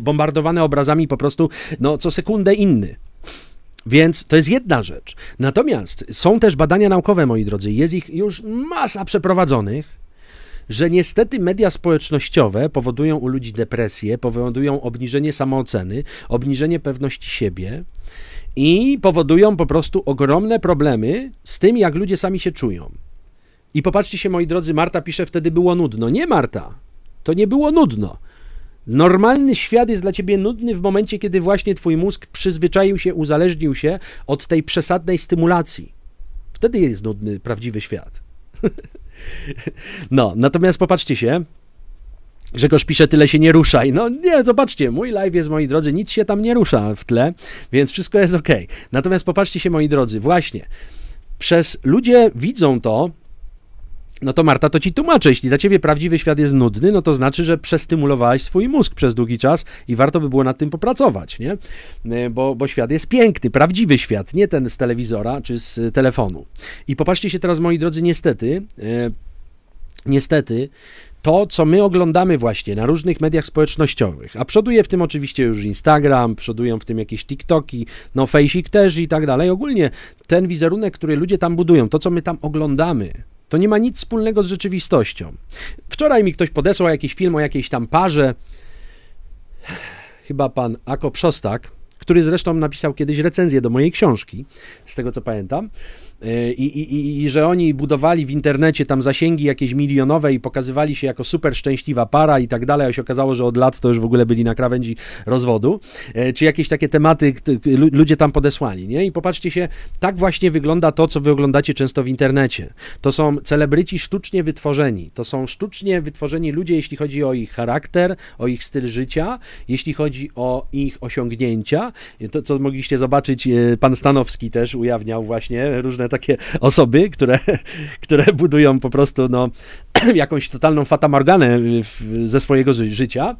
bombardowane obrazami po prostu no, co sekundę inny. Więc to jest jedna rzecz. Natomiast są też badania naukowe, moi drodzy, jest ich już masa przeprowadzonych że niestety media społecznościowe powodują u ludzi depresję, powodują obniżenie samooceny, obniżenie pewności siebie i powodują po prostu ogromne problemy z tym, jak ludzie sami się czują. I popatrzcie się, moi drodzy, Marta pisze, wtedy było nudno. Nie, Marta, to nie było nudno. Normalny świat jest dla ciebie nudny w momencie, kiedy właśnie twój mózg przyzwyczaił się, uzależnił się od tej przesadnej stymulacji. Wtedy jest nudny prawdziwy świat. No, natomiast popatrzcie się. Grzegorz pisze, tyle się nie ruszaj. No nie, zobaczcie, mój live jest, moi drodzy, nic się tam nie rusza w tle, więc wszystko jest ok. Natomiast popatrzcie się, moi drodzy, właśnie przez ludzie widzą to, no to Marta to ci tłumaczy, jeśli dla ciebie prawdziwy świat jest nudny, no to znaczy, że przestymulowałeś swój mózg przez długi czas i warto by było nad tym popracować, nie? E, bo, bo świat jest piękny, prawdziwy świat, nie ten z telewizora czy z telefonu. I popatrzcie się teraz, moi drodzy, niestety, e, niestety, to, co my oglądamy właśnie na różnych mediach społecznościowych, a przoduje w tym oczywiście już Instagram, przodują w tym jakieś TikToki, no Facebook też i tak dalej, ogólnie ten wizerunek, który ludzie tam budują, to, co my tam oglądamy, to nie ma nic wspólnego z rzeczywistością. Wczoraj mi ktoś podesłał jakiś film o jakiejś tam parze, chyba pan Ako Przostak, który zresztą napisał kiedyś recenzję do mojej książki, z tego co pamiętam. Y, I, i, I, że oni budowali w internecie tam zasięgi jakieś milionowe i pokazywali się jako super szczęśliwa para i tak dalej, a się okazało, że od lat to już w ogóle byli na krawędzi rozwodu, y, czy jakieś takie tematy ludzie tam podesłali, nie? I popatrzcie się, tak właśnie wygląda to, co wy oglądacie często w internecie. To są celebryci sztucznie wytworzeni, to są sztucznie wytworzeni ludzie, jeśli chodzi o ich charakter, o ich styl życia, jeśli chodzi o ich osiągnięcia. Y, to, co mogliście zobaczyć, pan Stanowski też ujawniał właśnie różne takie osoby, które, które budują po prostu no, jakąś totalną fatamorganę ze swojego życia.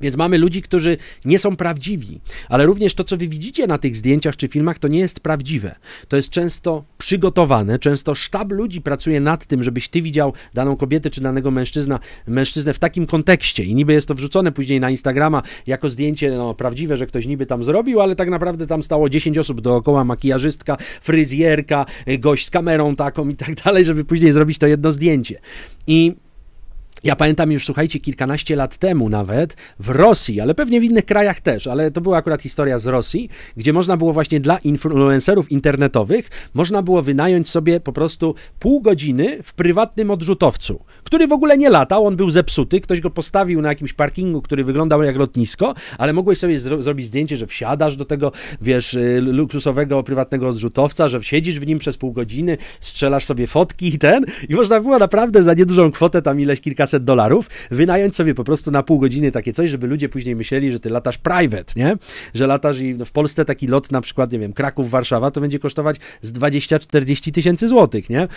Więc mamy ludzi, którzy nie są prawdziwi, ale również to, co wy widzicie na tych zdjęciach czy filmach, to nie jest prawdziwe. To jest często przygotowane, często sztab ludzi pracuje nad tym, żebyś ty widział daną kobietę czy danego mężczyzna, mężczyznę w takim kontekście i niby jest to wrzucone później na Instagrama jako zdjęcie no, prawdziwe, że ktoś niby tam zrobił, ale tak naprawdę tam stało 10 osób dookoła, makijażystka, fryzjerka, gość z kamerą taką i tak dalej, żeby później zrobić to jedno zdjęcie. I ja pamiętam już, słuchajcie, kilkanaście lat temu nawet w Rosji, ale pewnie w innych krajach też, ale to była akurat historia z Rosji, gdzie można było właśnie dla influencerów internetowych, można było wynająć sobie po prostu pół godziny w prywatnym odrzutowcu, który w ogóle nie latał, on był zepsuty, ktoś go postawił na jakimś parkingu, który wyglądał jak lotnisko, ale mogłeś sobie zro zrobić zdjęcie, że wsiadasz do tego, wiesz, y, luksusowego prywatnego odrzutowca, że siedzisz w nim przez pół godziny, strzelasz sobie fotki i ten, i można było naprawdę za niedużą kwotę, tam ileś kilka kilkaset dolarów, wynająć sobie po prostu na pół godziny takie coś, żeby ludzie później myśleli, że ty latasz private, nie? Że latasz i no, w Polsce taki lot na przykład, nie wiem, Kraków-Warszawa to będzie kosztować z 20-40 tysięcy złotych, nie? E,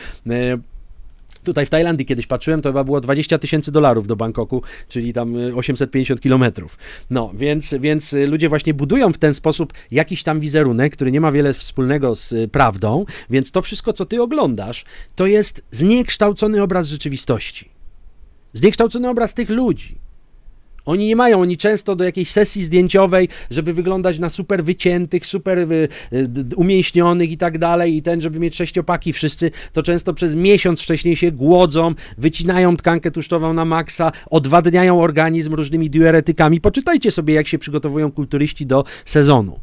tutaj w Tajlandii kiedyś patrzyłem, to chyba było 20 tysięcy dolarów do Bangkoku, czyli tam 850 e, kilometrów. No, więc, więc e, ludzie właśnie budują w ten sposób jakiś tam wizerunek, który nie ma wiele wspólnego z prawdą, więc to wszystko, co ty oglądasz, to jest zniekształcony obraz rzeczywistości. Zniekształcony obraz tych ludzi. Oni nie mają, oni często do jakiejś sesji zdjęciowej, żeby wyglądać na super wyciętych, super y, y, umięśnionych i tak dalej, i ten, żeby mieć sześciopaki wszyscy, to często przez miesiąc wcześniej się głodzą, wycinają tkankę tłuszczową na maksa, odwadniają organizm różnymi diuretykami. Poczytajcie sobie, jak się przygotowują kulturyści do sezonu.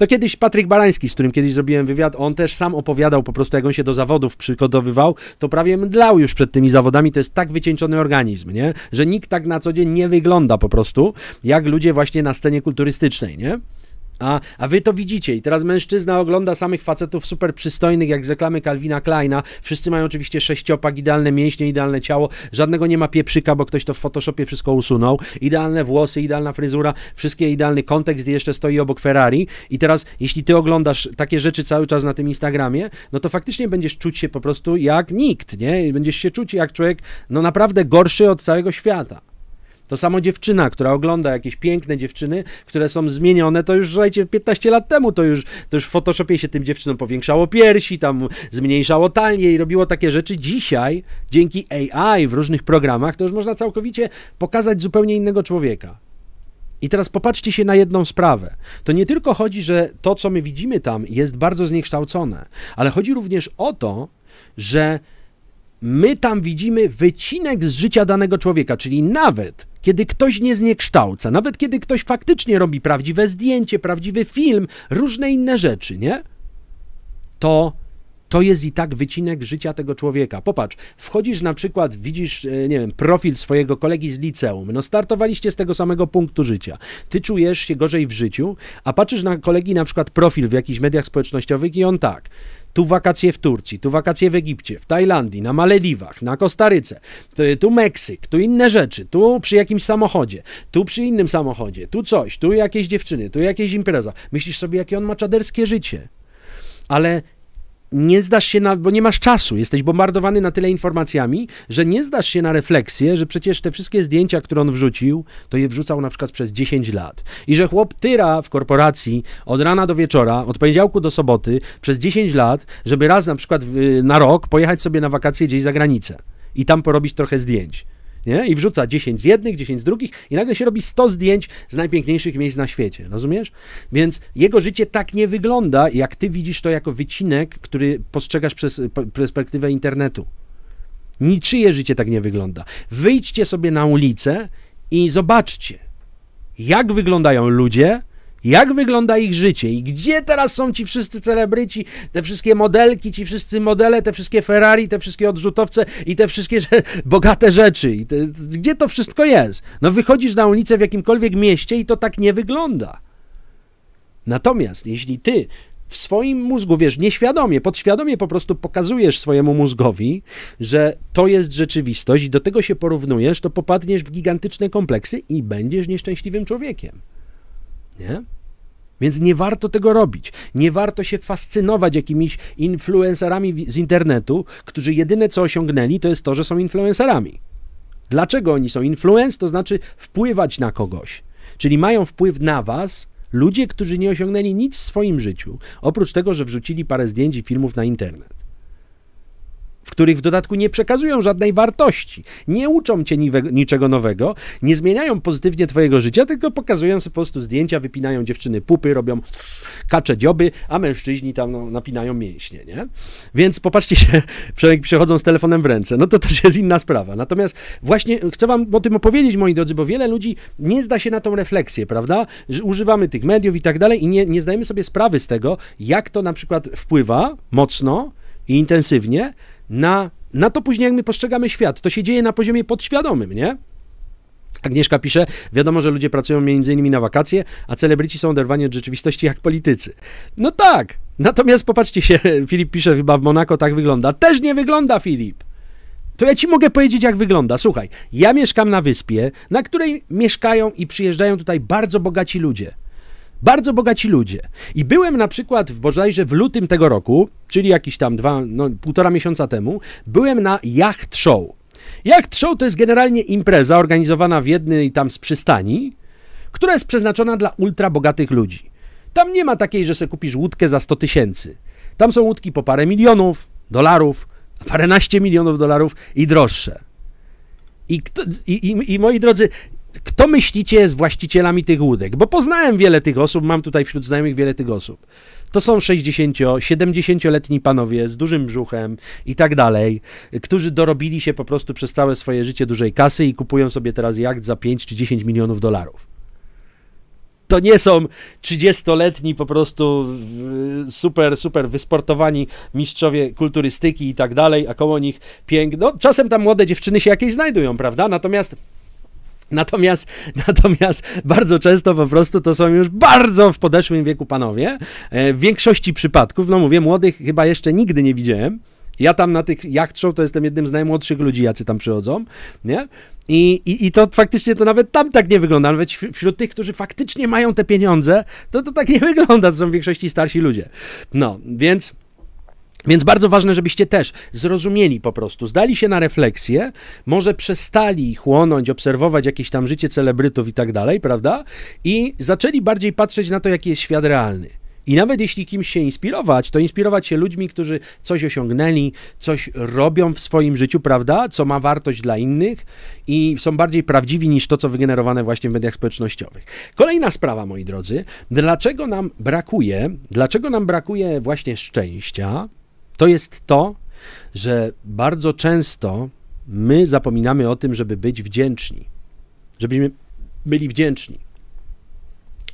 To kiedyś Patryk Barański, z którym kiedyś zrobiłem wywiad, on też sam opowiadał po prostu, jak on się do zawodów przygotowywał, to prawie mdlał już przed tymi zawodami. To jest tak wycieńczony organizm, nie? Że nikt tak na co dzień nie wygląda po prostu, jak ludzie właśnie na scenie kulturystycznej, nie? A, a wy to widzicie i teraz mężczyzna ogląda samych facetów super przystojnych, jak z reklamy Calvina Kleina. Wszyscy mają oczywiście sześciopak, idealne mięśnie, idealne ciało. Żadnego nie ma pieprzyka, bo ktoś to w Photoshopie wszystko usunął. Idealne włosy, idealna fryzura, wszystkie idealny kontekst jeszcze stoi obok Ferrari. I teraz, jeśli ty oglądasz takie rzeczy cały czas na tym Instagramie, no to faktycznie będziesz czuć się po prostu jak nikt, nie? będziesz się czuć jak człowiek, no naprawdę gorszy od całego świata. To samo dziewczyna, która ogląda jakieś piękne dziewczyny, które są zmienione, to już słuchajcie, 15 lat temu to już, to już w Photoshopie się tym dziewczynom powiększało piersi, tam zmniejszało talię i robiło takie rzeczy. Dzisiaj, dzięki AI w różnych programach, to już można całkowicie pokazać zupełnie innego człowieka. I teraz popatrzcie się na jedną sprawę. To nie tylko chodzi, że to, co my widzimy tam, jest bardzo zniekształcone, ale chodzi również o to, że my tam widzimy wycinek z życia danego człowieka, czyli nawet kiedy ktoś nie zniekształca, nawet kiedy ktoś faktycznie robi prawdziwe zdjęcie, prawdziwy film, różne inne rzeczy, nie? To to jest i tak wycinek życia tego człowieka. Popatrz, wchodzisz na przykład, widzisz, e, nie wiem, profil swojego kolegi z liceum. No startowaliście z tego samego punktu życia. Ty czujesz się gorzej w życiu, a patrzysz na kolegi na przykład profil w jakichś mediach społecznościowych i on tak tu wakacje w Turcji, tu wakacje w Egipcie, w Tajlandii, na Malediwach, na Kostaryce, tu Meksyk, tu inne rzeczy, tu przy jakimś samochodzie, tu przy innym samochodzie, tu coś, tu jakieś dziewczyny, tu jakieś impreza. Myślisz sobie, jakie on ma czaderskie życie. Ale nie zdasz się na, bo nie masz czasu, jesteś bombardowany na tyle informacjami, że nie zdasz się na refleksję, że przecież te wszystkie zdjęcia, które on wrzucił, to je wrzucał na przykład przez 10 lat. I że chłop tyra w korporacji od rana do wieczora, od poniedziałku do soboty, przez 10 lat, żeby raz na przykład na rok pojechać sobie na wakacje gdzieś za granicę i tam porobić trochę zdjęć nie? I wrzuca 10 z jednych, 10 z drugich i nagle się robi 100 zdjęć z najpiękniejszych miejsc na świecie, rozumiesz? Więc jego życie tak nie wygląda, jak ty widzisz to jako wycinek, który postrzegasz przez perspektywę internetu. Niczyje życie tak nie wygląda. Wyjdźcie sobie na ulicę i zobaczcie, jak wyglądają ludzie, jak wygląda ich życie i gdzie teraz są ci wszyscy celebryci, te wszystkie modelki, ci wszyscy modele, te wszystkie Ferrari, te wszystkie odrzutowce i te wszystkie że, bogate rzeczy. Te, gdzie to wszystko jest? No wychodzisz na ulicę w jakimkolwiek mieście i to tak nie wygląda. Natomiast jeśli ty w swoim mózgu, wiesz, nieświadomie, podświadomie po prostu pokazujesz swojemu mózgowi, że to jest rzeczywistość i do tego się porównujesz, to popadniesz w gigantyczne kompleksy i będziesz nieszczęśliwym człowiekiem. Nie? Więc nie warto tego robić. Nie warto się fascynować jakimiś influencerami z internetu, którzy jedyne co osiągnęli, to jest to, że są influencerami. Dlaczego oni są influence? To znaczy wpływać na kogoś. Czyli mają wpływ na was ludzie, którzy nie osiągnęli nic w swoim życiu, oprócz tego, że wrzucili parę zdjęć i filmów na internet w których w dodatku nie przekazują żadnej wartości, nie uczą cię niczego nowego, nie zmieniają pozytywnie twojego życia, tylko pokazują sobie po prostu zdjęcia, wypinają dziewczyny pupy, robią kacze dzioby, a mężczyźni tam no, napinają mięśnie, nie? Więc popatrzcie się, jak przechodzą z telefonem w ręce, no to też jest inna sprawa. Natomiast właśnie chcę wam o tym opowiedzieć, moi drodzy, bo wiele ludzi nie zda się na tą refleksję, prawda? Że używamy tych mediów i tak dalej i nie, nie zdajemy sobie sprawy z tego, jak to na przykład wpływa mocno i intensywnie na, na to później, jak my postrzegamy świat. To się dzieje na poziomie podświadomym, nie? Agnieszka pisze, wiadomo, że ludzie pracują między innymi na wakacje, a celebryci są oderwani od rzeczywistości jak politycy. No tak, natomiast popatrzcie się, Filip pisze, chyba w Monako tak wygląda. Też nie wygląda, Filip. To ja ci mogę powiedzieć, jak wygląda. Słuchaj, ja mieszkam na wyspie, na której mieszkają i przyjeżdżają tutaj bardzo bogaci ludzie. Bardzo bogaci ludzie. I byłem na przykład w bodajże w lutym tego roku, czyli jakiś tam dwa, no, półtora miesiąca temu, byłem na Yacht Show. Yacht Show to jest generalnie impreza organizowana w jednej tam z przystani, która jest przeznaczona dla ultra bogatych ludzi. Tam nie ma takiej, że sobie kupisz łódkę za 100 tysięcy. Tam są łódki po parę milionów dolarów, paręnaście milionów dolarów i droższe. I, i, i, i moi drodzy, kto myślicie jest właścicielami tych łódek? Bo poznałem wiele tych osób, mam tutaj wśród znajomych wiele tych osób. To są 60, 70-letni panowie z dużym brzuchem i tak dalej, którzy dorobili się po prostu przez całe swoje życie dużej kasy i kupują sobie teraz jacht za 5 czy 10 milionów dolarów. To nie są 30-letni po prostu super, super wysportowani mistrzowie kulturystyki i tak dalej, a koło nich piękno. No, czasem tam młode dziewczyny się jakieś znajdują, prawda? Natomiast Natomiast, natomiast bardzo często po prostu to są już bardzo w podeszłym wieku panowie. E, w większości przypadków, no mówię, młodych chyba jeszcze nigdy nie widziałem. Ja tam na tych jacht to jestem jednym z najmłodszych ludzi, jacy tam przychodzą, nie? I, i, I to faktycznie to nawet tam tak nie wygląda. Nawet wśród tych, którzy faktycznie mają te pieniądze, to to tak nie wygląda. To są w większości starsi ludzie. No, więc więc bardzo ważne, żebyście też zrozumieli po prostu, zdali się na refleksję, może przestali chłonąć, obserwować jakieś tam życie celebrytów i tak dalej, prawda? I zaczęli bardziej patrzeć na to, jaki jest świat realny. I nawet jeśli kimś się inspirować, to inspirować się ludźmi, którzy coś osiągnęli, coś robią w swoim życiu, prawda? Co ma wartość dla innych i są bardziej prawdziwi niż to, co wygenerowane właśnie w mediach społecznościowych. Kolejna sprawa, moi drodzy, dlaczego nam brakuje, dlaczego nam brakuje właśnie szczęścia, to jest to, że bardzo często my zapominamy o tym, żeby być wdzięczni. Żebyśmy byli wdzięczni.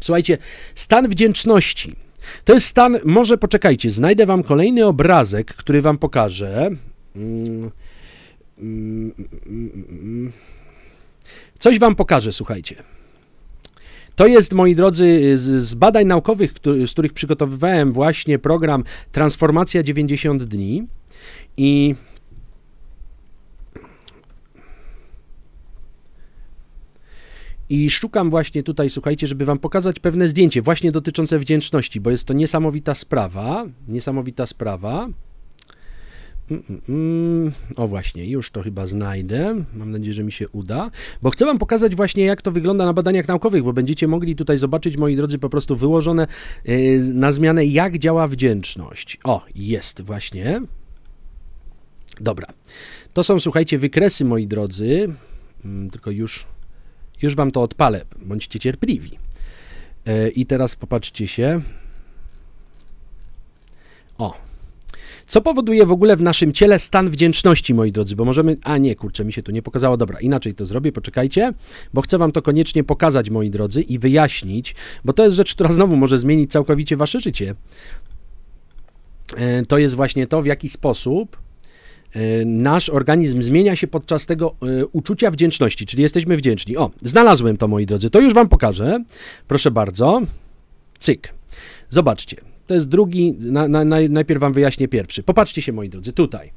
Słuchajcie, stan wdzięczności. To jest stan, może poczekajcie, znajdę wam kolejny obrazek, który wam pokażę. Mm, mm, mm, Coś wam pokażę, słuchajcie. To jest, moi drodzy, z, badań naukowych, z których przygotowywałem właśnie program Transformacja 90 dni i I szukam właśnie tutaj, słuchajcie, żeby wam pokazać pewne zdjęcie właśnie dotyczące wdzięczności, bo jest to niesamowita sprawa, niesamowita sprawa. Mm, mm, mm, o właśnie, już to chyba znajdę. Mam nadzieję, że mi się uda, bo chcę wam pokazać właśnie, jak to wygląda na badaniach naukowych, bo będziecie mogli tutaj zobaczyć, moi drodzy, po prostu wyłożone yy, na zmianę, jak działa wdzięczność. O, jest właśnie. Dobra. To są, słuchajcie, wykresy, moi drodzy. Mm, tylko już, już wam to odpalę. Bądźcie cierpliwi. Yy, I teraz popatrzcie się. O, co powoduje w ogóle w naszym ciele stan wdzięczności, moi drodzy, bo możemy... A nie, kurczę, mi się tu nie pokazało. Dobra, inaczej to zrobię, poczekajcie, bo chcę wam to koniecznie pokazać, moi drodzy, i wyjaśnić, bo to jest rzecz, która znowu może zmienić całkowicie wasze życie. E, to jest właśnie to, w jaki sposób e, nasz organizm zmienia się podczas tego e, uczucia wdzięczności, czyli jesteśmy wdzięczni. O, znalazłem to, moi drodzy, to już wam pokażę. Proszę bardzo. Cyk. Zobaczcie. To jest drugi, na, na, najpierw wam wyjaśnię pierwszy. Popatrzcie się, moi drodzy, tutaj.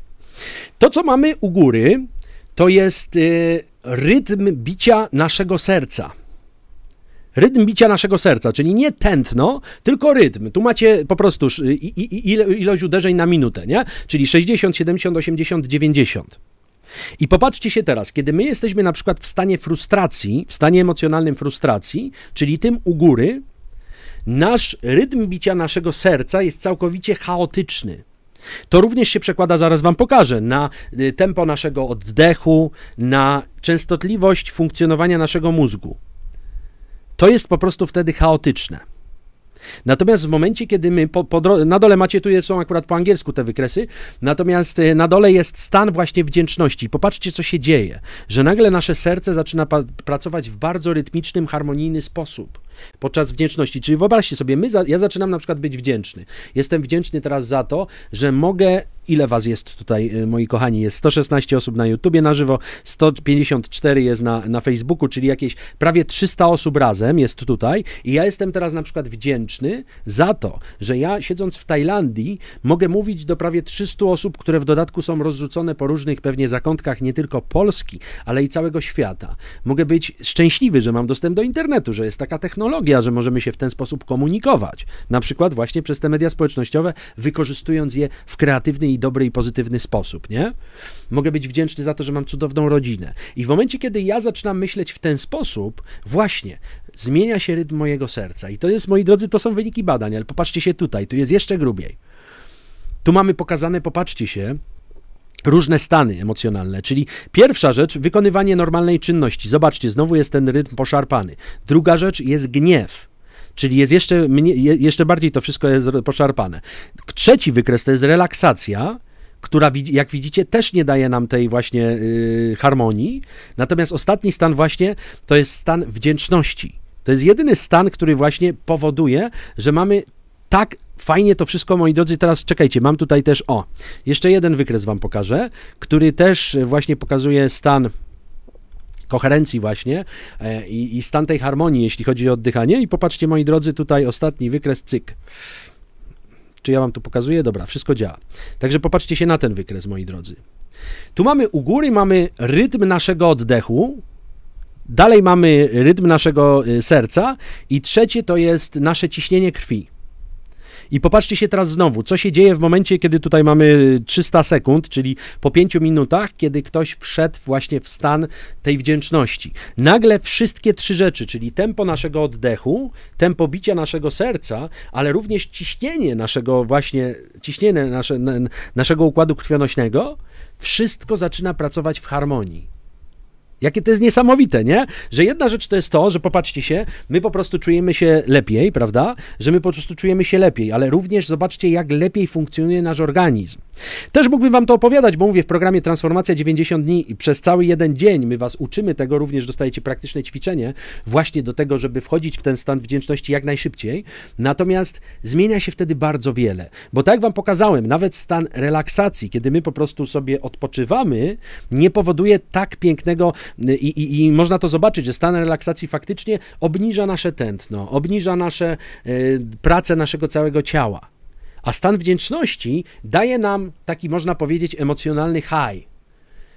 To, co mamy u góry, to jest y, rytm bicia naszego serca. Rytm bicia naszego serca, czyli nie tętno, tylko rytm. Tu macie po prostu ilość uderzeń na minutę, nie? Czyli 60, 70, 80, 90. I popatrzcie się teraz, kiedy my jesteśmy na przykład w stanie frustracji, w stanie emocjonalnym frustracji, czyli tym u góry, Nasz rytm bicia naszego serca jest całkowicie chaotyczny. To również się przekłada, zaraz Wam pokażę, na y, tempo naszego oddechu, na częstotliwość funkcjonowania naszego mózgu. To jest po prostu wtedy chaotyczne. Natomiast w momencie, kiedy my po, po, na dole macie, tu są akurat po angielsku te wykresy, natomiast y, na dole jest stan właśnie wdzięczności. Popatrzcie, co się dzieje, że nagle nasze serce zaczyna pracować w bardzo rytmicznym, harmonijny sposób podczas wdzięczności. Czyli wyobraźcie sobie, my za, ja zaczynam na przykład być wdzięczny. Jestem wdzięczny teraz za to, że mogę ile was jest tutaj, y, moi kochani? Jest 116 osób na YouTubie na żywo, 154 jest na, na Facebooku, czyli jakieś prawie 300 osób razem jest tutaj. I ja jestem teraz na przykład wdzięczny za to, że ja siedząc w Tajlandii mogę mówić do prawie 300 osób, które w dodatku są rozrzucone po różnych pewnie zakątkach nie tylko Polski, ale i całego świata. Mogę być szczęśliwy, że mam dostęp do internetu, że jest taka technologia, że możemy się w ten sposób komunikować. Na przykład właśnie przez te media społecznościowe, wykorzystując je w kreatywny i dobry i pozytywny sposób, nie? Mogę być wdzięczny za to, że mam cudowną rodzinę. I w momencie, kiedy ja zaczynam myśleć w ten sposób, właśnie zmienia się rytm mojego serca. I to jest, moi drodzy, to są wyniki badań, ale popatrzcie się tutaj, tu jest jeszcze grubiej. Tu mamy pokazane, popatrzcie się, różne stany emocjonalne, czyli pierwsza rzecz wykonywanie normalnej czynności. Zobaczcie, znowu jest ten rytm poszarpany. Druga rzecz jest gniew. Czyli jest jeszcze, jeszcze bardziej to wszystko jest poszarpane. Trzeci wykres to jest relaksacja, która, jak widzicie, też nie daje nam tej właśnie yy, harmonii. Natomiast ostatni stan właśnie to jest stan wdzięczności. To jest jedyny stan, który właśnie powoduje, że mamy tak fajnie to wszystko, moi drodzy. Teraz czekajcie, mam tutaj też, o, jeszcze jeden wykres wam pokażę, który też właśnie pokazuje stan koherencji właśnie e, i, i stan tej harmonii, jeśli chodzi o oddychanie. I popatrzcie, moi drodzy, tutaj ostatni wykres, cyk. Czy ja wam tu pokazuję? Dobra, wszystko działa. Także popatrzcie się na ten wykres, moi drodzy. Tu mamy u góry mamy rytm naszego oddechu, dalej mamy rytm naszego y, serca i trzecie to jest nasze ciśnienie krwi. I popatrzcie się teraz znowu, co się dzieje w momencie, kiedy tutaj mamy 300 sekund, czyli po 5 minutach, kiedy ktoś wszedł właśnie w stan tej wdzięczności. Nagle wszystkie trzy rzeczy, czyli tempo naszego oddechu, tempo bicia naszego serca, ale również ciśnienie naszego właśnie, ciśnienie nasze, naszego układu krwionośnego, wszystko zaczyna pracować w harmonii. Jakie to jest niesamowite, nie? Że jedna rzecz to jest to, że popatrzcie się, my po prostu czujemy się lepiej, prawda? Że my po prostu czujemy się lepiej, ale również zobaczcie, jak lepiej funkcjonuje nasz organizm. Też mógłbym wam to opowiadać, bo mówię w programie Transformacja 90 dni i przez cały jeden dzień my was uczymy tego, również dostajecie praktyczne ćwiczenie właśnie do tego, żeby wchodzić w ten stan wdzięczności jak najszybciej. Natomiast zmienia się wtedy bardzo wiele, bo tak jak wam pokazałem, nawet stan relaksacji, kiedy my po prostu sobie odpoczywamy, nie powoduje tak pięknego i, i, i można to zobaczyć, że stan relaksacji faktycznie obniża nasze tętno, obniża nasze y, pracę naszego całego ciała. A stan wdzięczności daje nam taki, można powiedzieć, emocjonalny high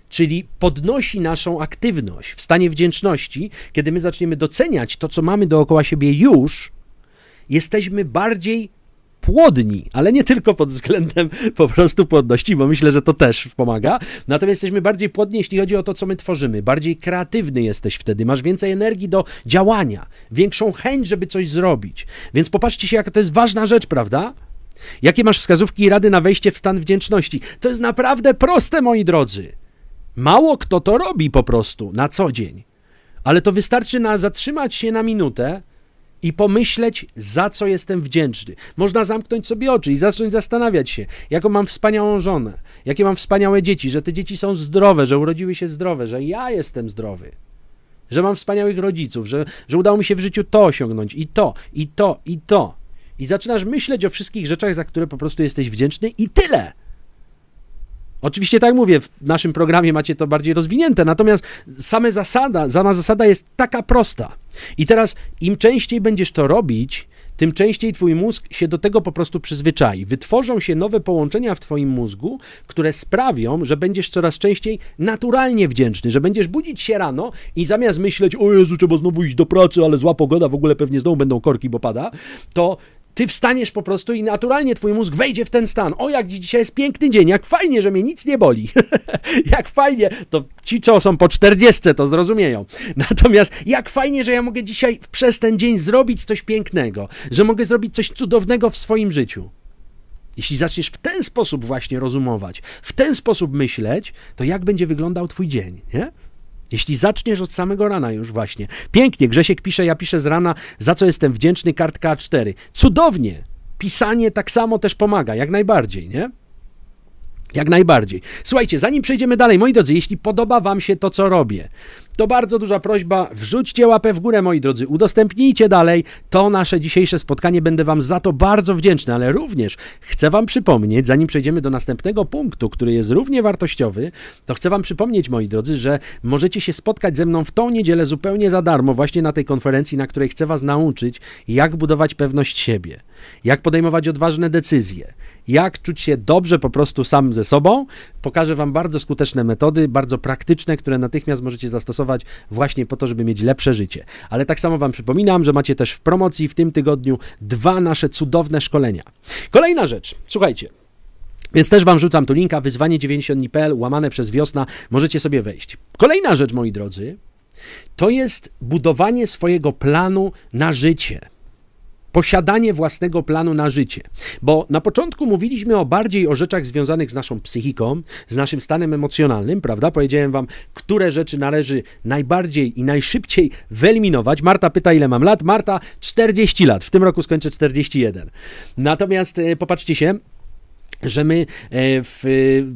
czyli podnosi naszą aktywność w stanie wdzięczności, kiedy my zaczniemy doceniać to, co mamy dookoła siebie już, jesteśmy bardziej płodni, ale nie tylko pod względem po prostu płodności, bo myślę, że to też pomaga. Natomiast jesteśmy bardziej płodni, jeśli chodzi o to, co my tworzymy. Bardziej kreatywny jesteś wtedy, masz więcej energii do działania, większą chęć, żeby coś zrobić. Więc popatrzcie się, jaka to jest ważna rzecz, prawda? Jakie masz wskazówki i rady na wejście w stan wdzięczności? To jest naprawdę proste, moi drodzy. Mało kto to robi po prostu na co dzień. Ale to wystarczy na zatrzymać się na minutę, i pomyśleć, za co jestem wdzięczny. Można zamknąć sobie oczy i zacząć zastanawiać się, jaką mam wspaniałą żonę, jakie mam wspaniałe dzieci, że te dzieci są zdrowe, że urodziły się zdrowe, że ja jestem zdrowy, że mam wspaniałych rodziców, że, że udało mi się w życiu to osiągnąć i to, i to, i to. I zaczynasz myśleć o wszystkich rzeczach, za które po prostu jesteś wdzięczny i tyle. Oczywiście, tak mówię, w naszym programie macie to bardziej rozwinięte, natomiast same zasada, sama zasada jest taka prosta. I teraz im częściej będziesz to robić, tym częściej twój mózg się do tego po prostu przyzwyczai. Wytworzą się nowe połączenia w twoim mózgu, które sprawią, że będziesz coraz częściej naturalnie wdzięczny, że będziesz budzić się rano i zamiast myśleć, o Jezu, trzeba znowu iść do pracy, ale zła pogoda, w ogóle pewnie znowu będą korki, bo pada, to ty wstaniesz po prostu i naturalnie twój mózg wejdzie w ten stan. O, jak dzisiaj jest piękny dzień, jak fajnie, że mnie nic nie boli. jak fajnie, to ci, co są po 40, to zrozumieją. Natomiast jak fajnie, że ja mogę dzisiaj przez ten dzień zrobić coś pięknego, że mogę zrobić coś cudownego w swoim życiu. Jeśli zaczniesz w ten sposób właśnie rozumować, w ten sposób myśleć, to jak będzie wyglądał twój dzień, nie? Jeśli zaczniesz od samego rana już właśnie. Pięknie, Grzesiek pisze, ja piszę z rana, za co jestem wdzięczny, kartka A4. Cudownie! Pisanie tak samo też pomaga, jak najbardziej, nie? Jak najbardziej. Słuchajcie, zanim przejdziemy dalej, moi drodzy, jeśli podoba Wam się to, co robię, to bardzo duża prośba, wrzućcie łapę w górę, moi drodzy, udostępnijcie dalej to nasze dzisiejsze spotkanie, będę Wam za to bardzo wdzięczny, ale również chcę Wam przypomnieć, zanim przejdziemy do następnego punktu, który jest równie wartościowy, to chcę Wam przypomnieć, moi drodzy, że możecie się spotkać ze mną w tą niedzielę zupełnie za darmo, właśnie na tej konferencji, na której chcę Was nauczyć, jak budować pewność siebie, jak podejmować odważne decyzje, jak czuć się dobrze po prostu sam ze sobą. Pokażę Wam bardzo skuteczne metody, bardzo praktyczne, które natychmiast możecie zastosować właśnie po to, żeby mieć lepsze życie. Ale tak samo Wam przypominam, że macie też w promocji w tym tygodniu dwa nasze cudowne szkolenia. Kolejna rzecz, słuchajcie, więc też Wam rzucam tu linka, wyzwanie 90.pl, łamane przez wiosna, możecie sobie wejść. Kolejna rzecz, moi drodzy, to jest budowanie swojego planu na życie posiadanie własnego planu na życie. Bo na początku mówiliśmy o bardziej o rzeczach związanych z naszą psychiką, z naszym stanem emocjonalnym, prawda? Powiedziałem wam, które rzeczy należy najbardziej i najszybciej wyeliminować. Marta pyta, ile mam lat? Marta, 40 lat. W tym roku skończę 41. Natomiast y, popatrzcie się, że my e, w,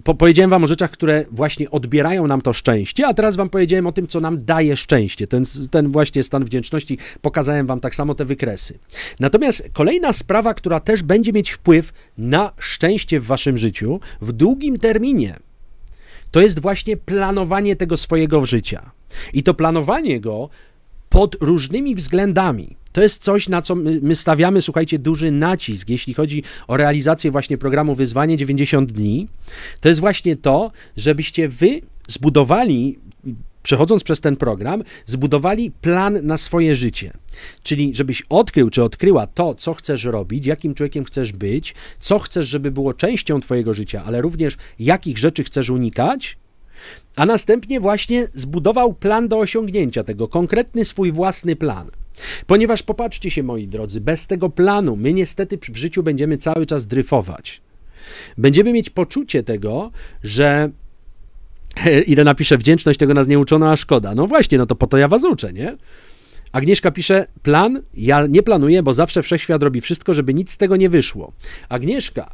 po, powiedziałem wam o rzeczach, które właśnie odbierają nam to szczęście, a teraz wam powiedziałem o tym, co nam daje szczęście. Ten, ten właśnie stan wdzięczności, pokazałem wam tak samo te wykresy. Natomiast kolejna sprawa, która też będzie mieć wpływ na szczęście w waszym życiu w długim terminie, to jest właśnie planowanie tego swojego życia. I to planowanie go pod różnymi względami. To jest coś, na co my, my stawiamy, słuchajcie, duży nacisk, jeśli chodzi o realizację właśnie programu Wyzwanie 90 dni. To jest właśnie to, żebyście wy zbudowali przechodząc przez ten program, zbudowali plan na swoje życie. Czyli żebyś odkrył czy odkryła to, co chcesz robić, jakim człowiekiem chcesz być, co chcesz, żeby było częścią Twojego życia, ale również jakich rzeczy chcesz unikać. A następnie właśnie zbudował plan do osiągnięcia tego, konkretny swój własny plan. Ponieważ popatrzcie się, moi drodzy, bez tego planu my niestety w życiu będziemy cały czas dryfować. Będziemy mieć poczucie tego, że ile napisze wdzięczność, tego nas nie uczono, a szkoda. No właśnie, no to po to ja was uczę, nie? Agnieszka pisze, plan, ja nie planuję, bo zawsze wszechświat robi wszystko, żeby nic z tego nie wyszło. Agnieszka,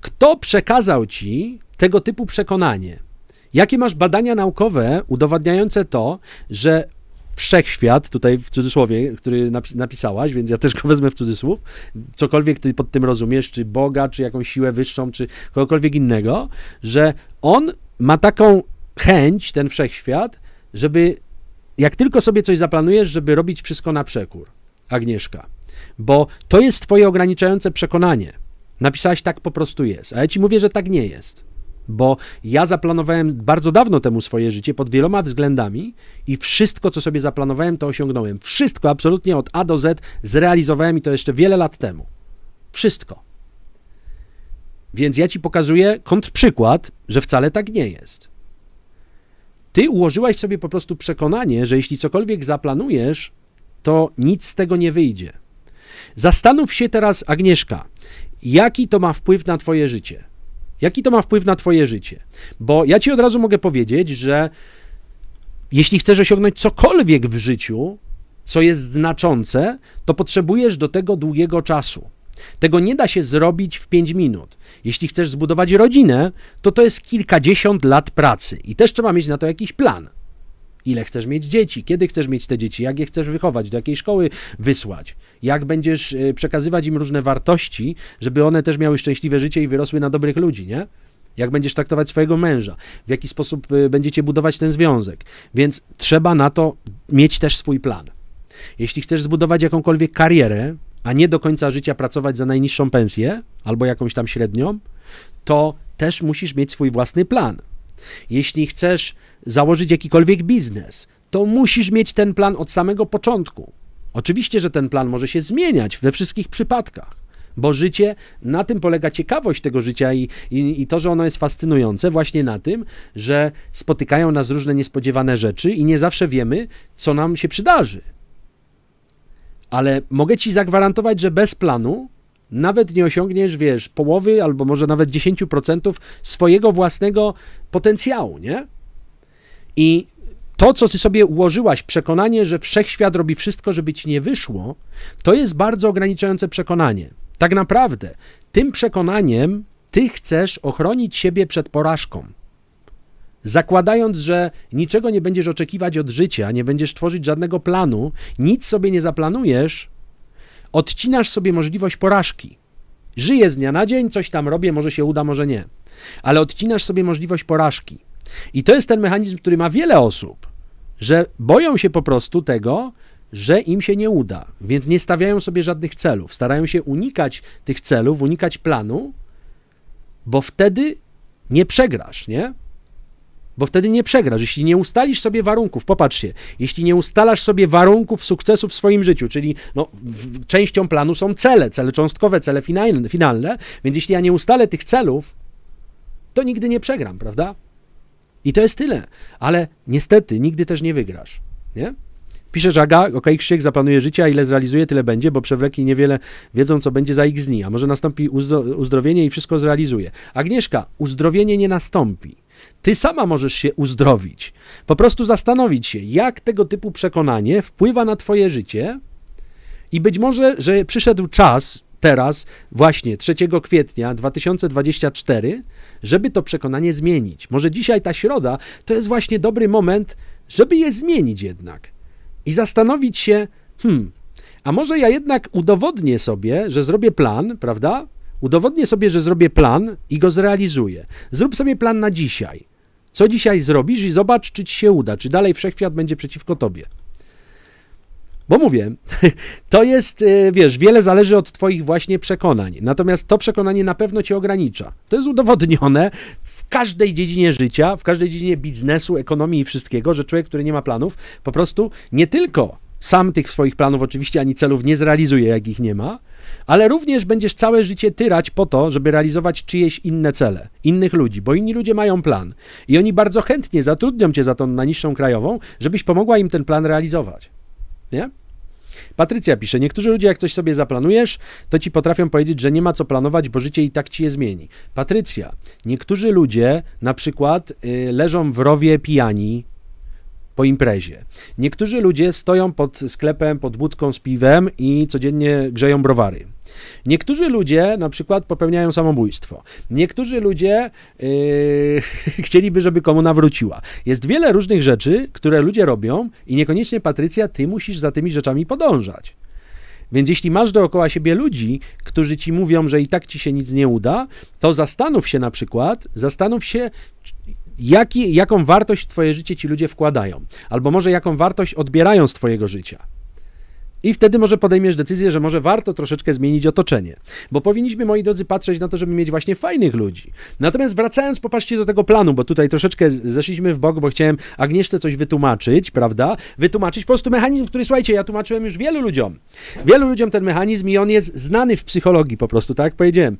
kto przekazał ci tego typu przekonanie? Jakie masz badania naukowe udowadniające to, że wszechświat, tutaj w cudzysłowie, który napisałaś, więc ja też go wezmę w cudzysłów, cokolwiek ty pod tym rozumiesz, czy Boga, czy jakąś siłę wyższą, czy kogokolwiek innego, że on ma taką chęć, ten wszechświat, żeby jak tylko sobie coś zaplanujesz, żeby robić wszystko na przekór, Agnieszka, bo to jest twoje ograniczające przekonanie. Napisałaś tak po prostu jest, a ja ci mówię, że tak nie jest. Bo ja zaplanowałem bardzo dawno temu swoje życie pod wieloma względami i wszystko, co sobie zaplanowałem, to osiągnąłem. Wszystko absolutnie od A do Z zrealizowałem i to jeszcze wiele lat temu. Wszystko. Więc ja ci pokazuję kontrprzykład, że wcale tak nie jest. Ty ułożyłaś sobie po prostu przekonanie, że jeśli cokolwiek zaplanujesz, to nic z tego nie wyjdzie. Zastanów się teraz, Agnieszka, jaki to ma wpływ na Twoje życie. Jaki to ma wpływ na Twoje życie? Bo ja Ci od razu mogę powiedzieć, że jeśli chcesz osiągnąć cokolwiek w życiu, co jest znaczące, to potrzebujesz do tego długiego czasu. Tego nie da się zrobić w 5 minut. Jeśli chcesz zbudować rodzinę, to to jest kilkadziesiąt lat pracy i też trzeba mieć na to jakiś plan ile chcesz mieć dzieci, kiedy chcesz mieć te dzieci, jak je chcesz wychować, do jakiej szkoły wysłać, jak będziesz e, przekazywać im różne wartości, żeby one też miały szczęśliwe życie i wyrosły na dobrych ludzi, nie? Jak będziesz traktować swojego męża, w jaki sposób e, będziecie budować ten związek. Więc trzeba na to mieć też swój plan. Jeśli chcesz zbudować jakąkolwiek karierę, a nie do końca życia pracować za najniższą pensję albo jakąś tam średnią, to też musisz mieć swój własny plan. Jeśli chcesz założyć jakikolwiek biznes, to musisz mieć ten plan od samego początku. Oczywiście, że ten plan może się zmieniać we wszystkich przypadkach, bo życie, na tym polega ciekawość tego życia i, i, i, to, że ono jest fascynujące, właśnie na tym, że spotykają nas różne niespodziewane rzeczy i nie zawsze wiemy, co nam się przydarzy. Ale mogę ci zagwarantować, że bez planu nawet nie osiągniesz, wiesz, połowy albo może nawet 10% swojego własnego potencjału, nie? I to, co ty sobie ułożyłaś, przekonanie, że wszechświat robi wszystko, żeby ci nie wyszło, to jest bardzo ograniczające przekonanie. Tak naprawdę, tym przekonaniem ty chcesz ochronić siebie przed porażką. Zakładając, że niczego nie będziesz oczekiwać od życia, nie będziesz tworzyć żadnego planu, nic sobie nie zaplanujesz, odcinasz sobie możliwość porażki. Żyję z dnia na dzień, coś tam robię, może się uda, może nie. Ale odcinasz sobie możliwość porażki. I to jest ten mechanizm, który ma wiele osób, że boją się po prostu tego, że im się nie uda, więc nie stawiają sobie żadnych celów. Starają się unikać tych celów, unikać planu, bo wtedy nie przegrasz, nie? bo wtedy nie przegrasz. Jeśli nie ustalisz sobie warunków, popatrzcie, jeśli nie ustalasz sobie warunków sukcesu w swoim życiu, czyli no, w, częścią planu są cele, cele cząstkowe, cele finalne, finalne, więc jeśli ja nie ustalę tych celów, to nigdy nie przegram, prawda? I to jest tyle, ale niestety nigdy też nie wygrasz, nie? Pisze Żaga, ok, Krzysiek zaplanuje życie, a ile zrealizuje, tyle będzie, bo przewleki niewiele wiedzą, co będzie za ich dni, a może nastąpi uzdrowienie i wszystko zrealizuje. Agnieszka, uzdrowienie nie nastąpi. Ty sama możesz się uzdrowić. Po prostu zastanowić się, jak tego typu przekonanie wpływa na Twoje życie. I być może, że przyszedł czas teraz, właśnie 3 kwietnia 2024, żeby to przekonanie zmienić. Może dzisiaj ta środa to jest właśnie dobry moment, żeby je zmienić jednak. I zastanowić się, hmm, a może ja jednak udowodnię sobie, że zrobię plan, prawda? Udowodnię sobie, że zrobię plan i go zrealizuję. Zrób sobie plan na dzisiaj. Co dzisiaj zrobisz i zobacz, czy ci się uda, czy dalej wszechświat będzie przeciwko tobie. Bo mówię, to jest, y, wiesz, wiele zależy od Twoich właśnie przekonań. Natomiast to przekonanie na pewno Cię ogranicza. To jest udowodnione w każdej dziedzinie życia, w każdej dziedzinie biznesu, ekonomii i wszystkiego, że człowiek, który nie ma planów, po prostu nie tylko sam tych swoich planów oczywiście ani celów nie zrealizuje, jak ich nie ma, ale również będziesz całe życie tyrać po to, żeby realizować czyjeś inne cele, innych ludzi, bo inni ludzie mają plan i oni bardzo chętnie zatrudnią cię za tą najniższą krajową, żebyś pomogła im ten plan realizować. Nie? Patrycja pisze, niektórzy ludzie jak coś sobie zaplanujesz, to ci potrafią powiedzieć, że nie ma co planować, bo życie i tak ci je zmieni. Patrycja, niektórzy ludzie na przykład y, leżą w rowie pijani, po imprezie. Niektórzy ludzie stoją pod sklepem, pod budką z piwem i codziennie grzeją browary. Niektórzy ludzie na przykład popełniają samobójstwo. Niektórzy ludzie yy, chcieliby, żeby komu nawróciła. Jest wiele różnych rzeczy, które ludzie robią i niekoniecznie, Patrycja, ty musisz za tymi rzeczami podążać. Więc jeśli masz dookoła siebie ludzi, którzy ci mówią, że i tak ci się nic nie uda, to zastanów się na przykład, zastanów się, jaki, jaką wartość w Twoje życie ci ludzie wkładają, albo może jaką wartość odbierają z Twojego życia. I wtedy może podejmiesz decyzję, że może warto troszeczkę zmienić otoczenie. Bo powinniśmy, moi drodzy, patrzeć na to, żeby mieć właśnie fajnych ludzi. Natomiast wracając, popatrzcie do tego planu, bo tutaj troszeczkę zeszliśmy w bok, bo chciałem Agnieszce coś wytłumaczyć, prawda? Wytłumaczyć po prostu mechanizm, który, słuchajcie, ja tłumaczyłem już wielu ludziom. Wielu ludziom ten mechanizm i on jest znany w psychologii po prostu, tak jak powiedziałem.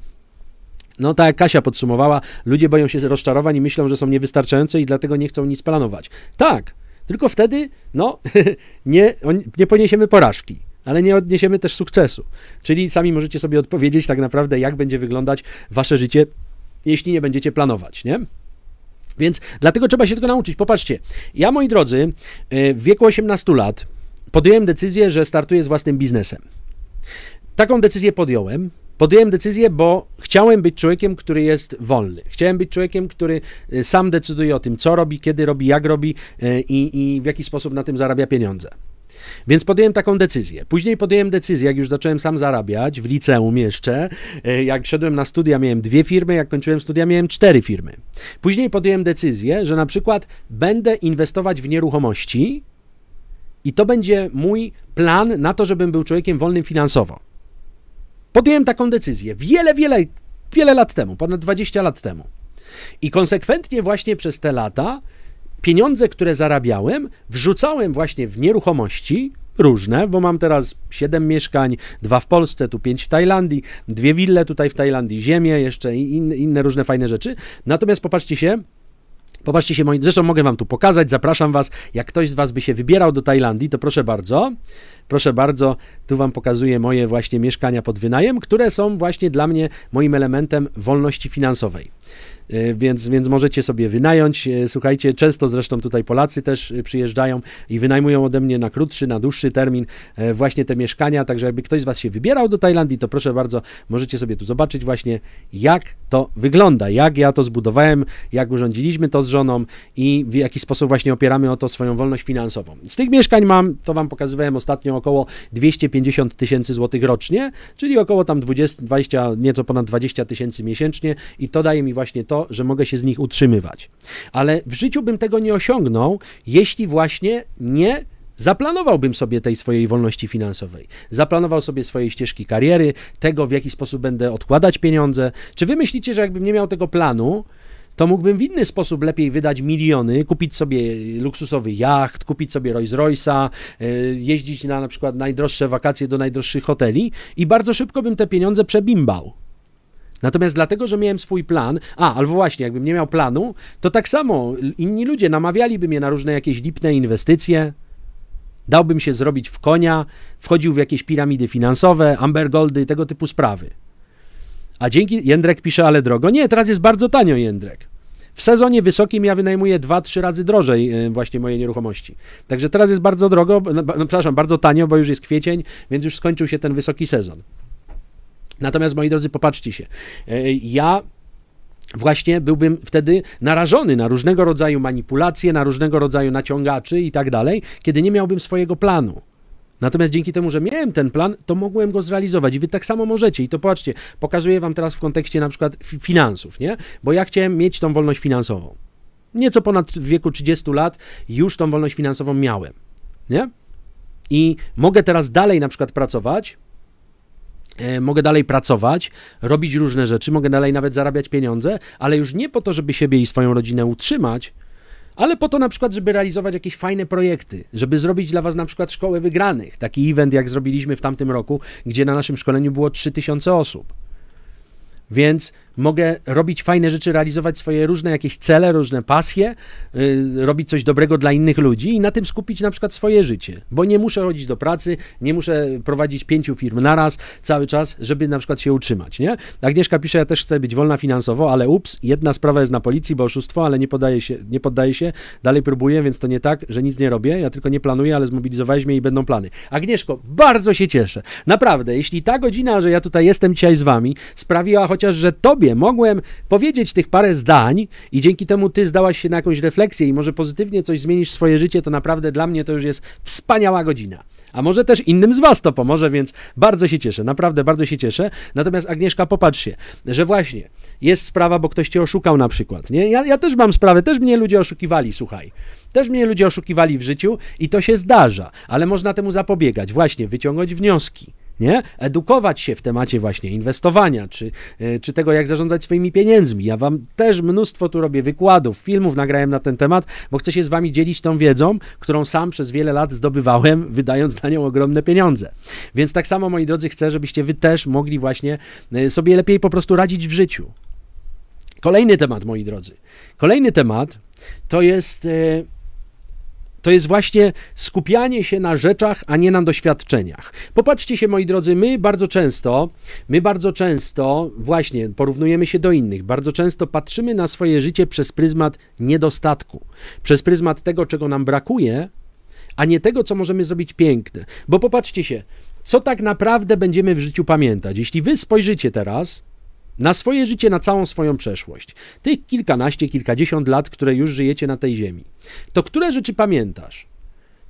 No tak, Kasia podsumowała, ludzie boją się rozczarowań i myślą, że są niewystarczające i dlatego nie chcą nic planować. Tak, tylko wtedy, no, nie, nie poniesiemy porażki ale nie odniesiemy też sukcesu. Czyli sami możecie sobie odpowiedzieć tak naprawdę, jak będzie wyglądać wasze życie, jeśli nie będziecie planować, nie? Więc dlatego trzeba się tego nauczyć. Popatrzcie, ja moi drodzy, y, w wieku 18 lat podjąłem decyzję, że startuję z własnym biznesem. Taką decyzję podjąłem, Podjąłem decyzję, bo chciałem być człowiekiem, który jest wolny. Chciałem być człowiekiem, który e, sam decyduje o tym, co robi, kiedy robi, jak robi e, i, i w jaki sposób na tym zarabia pieniądze. Więc podjąłem taką decyzję. Później podjąłem decyzję, jak już zacząłem sam zarabiać, w liceum jeszcze, e, jak szedłem na studia, miałem dwie firmy, jak kończyłem studia, miałem cztery firmy. Później podjąłem decyzję, że na przykład będę inwestować w nieruchomości i to będzie mój plan na to, żebym był człowiekiem wolnym finansowo. Podjąłem taką decyzję wiele, wiele, wiele lat temu, ponad 20 lat temu. I konsekwentnie właśnie przez te lata pieniądze, które zarabiałem, wrzucałem właśnie w nieruchomości różne, bo mam teraz 7 mieszkań, dwa w Polsce, tu 5 w Tajlandii, dwie wille tutaj w Tajlandii, ziemię jeszcze i inne różne fajne rzeczy. Natomiast popatrzcie się, Popatrzcie się, moi, zresztą mogę wam tu pokazać, zapraszam was. Jak ktoś z was by się wybierał do Tajlandii, to proszę bardzo, proszę bardzo, tu wam pokazuję moje właśnie mieszkania pod wynajem, które są właśnie dla mnie moim elementem wolności finansowej. Y, więc, więc możecie sobie wynająć. Y, słuchajcie, często zresztą tutaj Polacy też y, przyjeżdżają i wynajmują ode mnie na krótszy, na dłuższy termin e, właśnie te mieszkania, także jakby ktoś z Was się wybierał do Tajlandii, to proszę bardzo, możecie sobie tu zobaczyć właśnie jak to wygląda, jak ja to zbudowałem, jak urządziliśmy to z żoną i w jaki sposób właśnie opieramy o to swoją wolność finansową. Z tych mieszkań mam, to Wam pokazywałem ostatnio, około 250 tysięcy złotych rocznie, czyli około tam 20, 20 nieco ponad 20 tysięcy miesięcznie i to daje mi właśnie to, to, że mogę się z nich utrzymywać. Ale w życiu bym tego nie osiągnął, jeśli właśnie nie Zaplanowałbym sobie tej swojej wolności finansowej. Zaplanował sobie swojej ścieżki kariery, tego w jaki sposób będę odkładać pieniądze. Czy wy myślicie, że jakbym nie miał tego planu, to mógłbym w inny sposób lepiej wydać miliony, kupić sobie luksusowy jacht, kupić sobie Rolls Royce'a, e, jeździć na na przykład najdroższe wakacje do najdroższych hoteli i bardzo szybko bym te pieniądze przebimbał. Natomiast dlatego, że miałem swój plan, a albo właśnie, jakbym nie miał planu, to tak samo inni ludzie namawialiby mnie na różne jakieś lipne inwestycje, dałbym się zrobić w konia, wchodził w jakieś piramidy finansowe, ambergoldy, tego typu sprawy. A dzięki, Jędrek pisze, ale drogo. Nie, teraz jest bardzo tanio, Jędrek. W sezonie wysokim ja wynajmuję 2-3 razy drożej y, właśnie moje nieruchomości. Także teraz jest bardzo drogo, no, no, przepraszam, bardzo tanio, bo już jest kwiecień, więc już skończył się ten wysoki sezon. Natomiast, moi drodzy, popatrzcie się. E, ja właśnie byłbym wtedy narażony na różnego rodzaju manipulacje, na różnego rodzaju naciągaczy i tak dalej, kiedy nie miałbym swojego planu. Natomiast dzięki temu, że miałem ten plan, to mogłem go zrealizować i wy tak samo możecie. I to patrzcie, pokazuję wam teraz w kontekście na przykład finansów, nie? Bo ja chciałem mieć tą wolność finansową. Nieco ponad w wieku 30 lat już tą wolność finansową miałem, nie? I mogę teraz dalej na przykład pracować, E, mogę dalej pracować, robić różne rzeczy, mogę dalej nawet zarabiać pieniądze, ale już nie po to, żeby siebie i swoją rodzinę utrzymać, ale po to na przykład, żeby realizować jakieś fajne projekty, żeby zrobić dla Was na przykład szkołę wygranych, taki event jak zrobiliśmy w tamtym roku, gdzie na naszym szkoleniu było 3000 osób. Więc mogę robić fajne rzeczy, realizować swoje różne jakieś cele, różne pasje, yy, robić coś dobrego dla innych ludzi i na tym skupić na przykład swoje życie, bo nie muszę chodzić do pracy, nie muszę prowadzić pięciu firm naraz cały czas, żeby na przykład się utrzymać, nie? Agnieszka pisze, ja też chcę być wolna finansowo, ale ups, jedna sprawa jest na policji, bo oszustwo, ale nie podaje się, nie poddaję się, dalej próbuję, więc to nie tak, że nic nie robię, ja tylko nie planuję, ale zmobilizowałeś mnie i będą plany. Agnieszko, bardzo się cieszę, naprawdę, jeśli ta godzina, że ja tutaj jestem dzisiaj z wami, sprawiła chociaż, że tobie mogłem powiedzieć tych parę zdań i dzięki temu ty zdałaś się na jakąś refleksję i może pozytywnie coś zmienisz swoje życie, to naprawdę dla mnie to już jest wspaniała godzina. A może też innym z Was to pomoże, więc bardzo się cieszę, naprawdę bardzo się cieszę. Natomiast Agnieszka, popatrz się, że właśnie jest sprawa, bo ktoś Cię oszukał na przykład, nie? Ja, ja też mam sprawę, też mnie ludzie oszukiwali, słuchaj. Też mnie ludzie oszukiwali w życiu i to się zdarza, ale można temu zapobiegać, właśnie wyciągnąć wnioski nie? Edukować się w temacie właśnie inwestowania, czy, e, czy tego, jak zarządzać swoimi pieniędzmi. Ja wam też mnóstwo tu robię wykładów, filmów nagrałem na ten temat, bo chcę się z wami dzielić tą wiedzą, którą sam przez wiele lat zdobywałem, wydając na nią ogromne pieniądze. Więc tak samo, moi drodzy, chcę, żebyście wy też mogli właśnie e, sobie lepiej po prostu radzić w życiu. Kolejny temat, moi drodzy. Kolejny temat to jest e, to jest właśnie skupianie się na rzeczach, a nie na doświadczeniach. Popatrzcie się, moi drodzy, my bardzo często, my bardzo często właśnie porównujemy się do innych, bardzo często patrzymy na swoje życie przez pryzmat niedostatku, przez pryzmat tego, czego nam brakuje, a nie tego, co możemy zrobić piękne. Bo popatrzcie się, co tak naprawdę będziemy w życiu pamiętać. Jeśli wy spojrzycie teraz na swoje życie, na całą swoją przeszłość, tych kilkanaście, kilkadziesiąt lat, które już żyjecie na tej ziemi, to które rzeczy pamiętasz?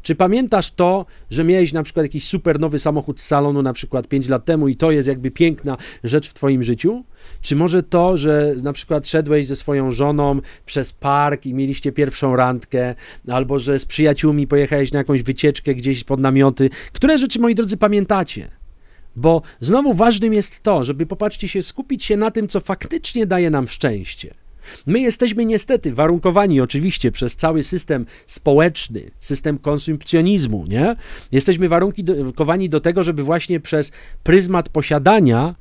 Czy pamiętasz to, że miałeś na przykład jakiś super nowy samochód z salonu na przykład 5 lat temu i to jest jakby piękna rzecz w twoim życiu? Czy może to, że na przykład szedłeś ze swoją żoną przez park i mieliście pierwszą randkę, albo że z przyjaciółmi pojechałeś na jakąś wycieczkę gdzieś pod namioty? Które rzeczy, moi drodzy, pamiętacie? Bo znowu ważnym jest to, żeby popatrzcie się, skupić się na tym, co faktycznie daje nam szczęście. My jesteśmy niestety warunkowani oczywiście przez cały system społeczny, system konsumpcjonizmu, nie? Jesteśmy warunkowani do tego, żeby właśnie przez pryzmat posiadania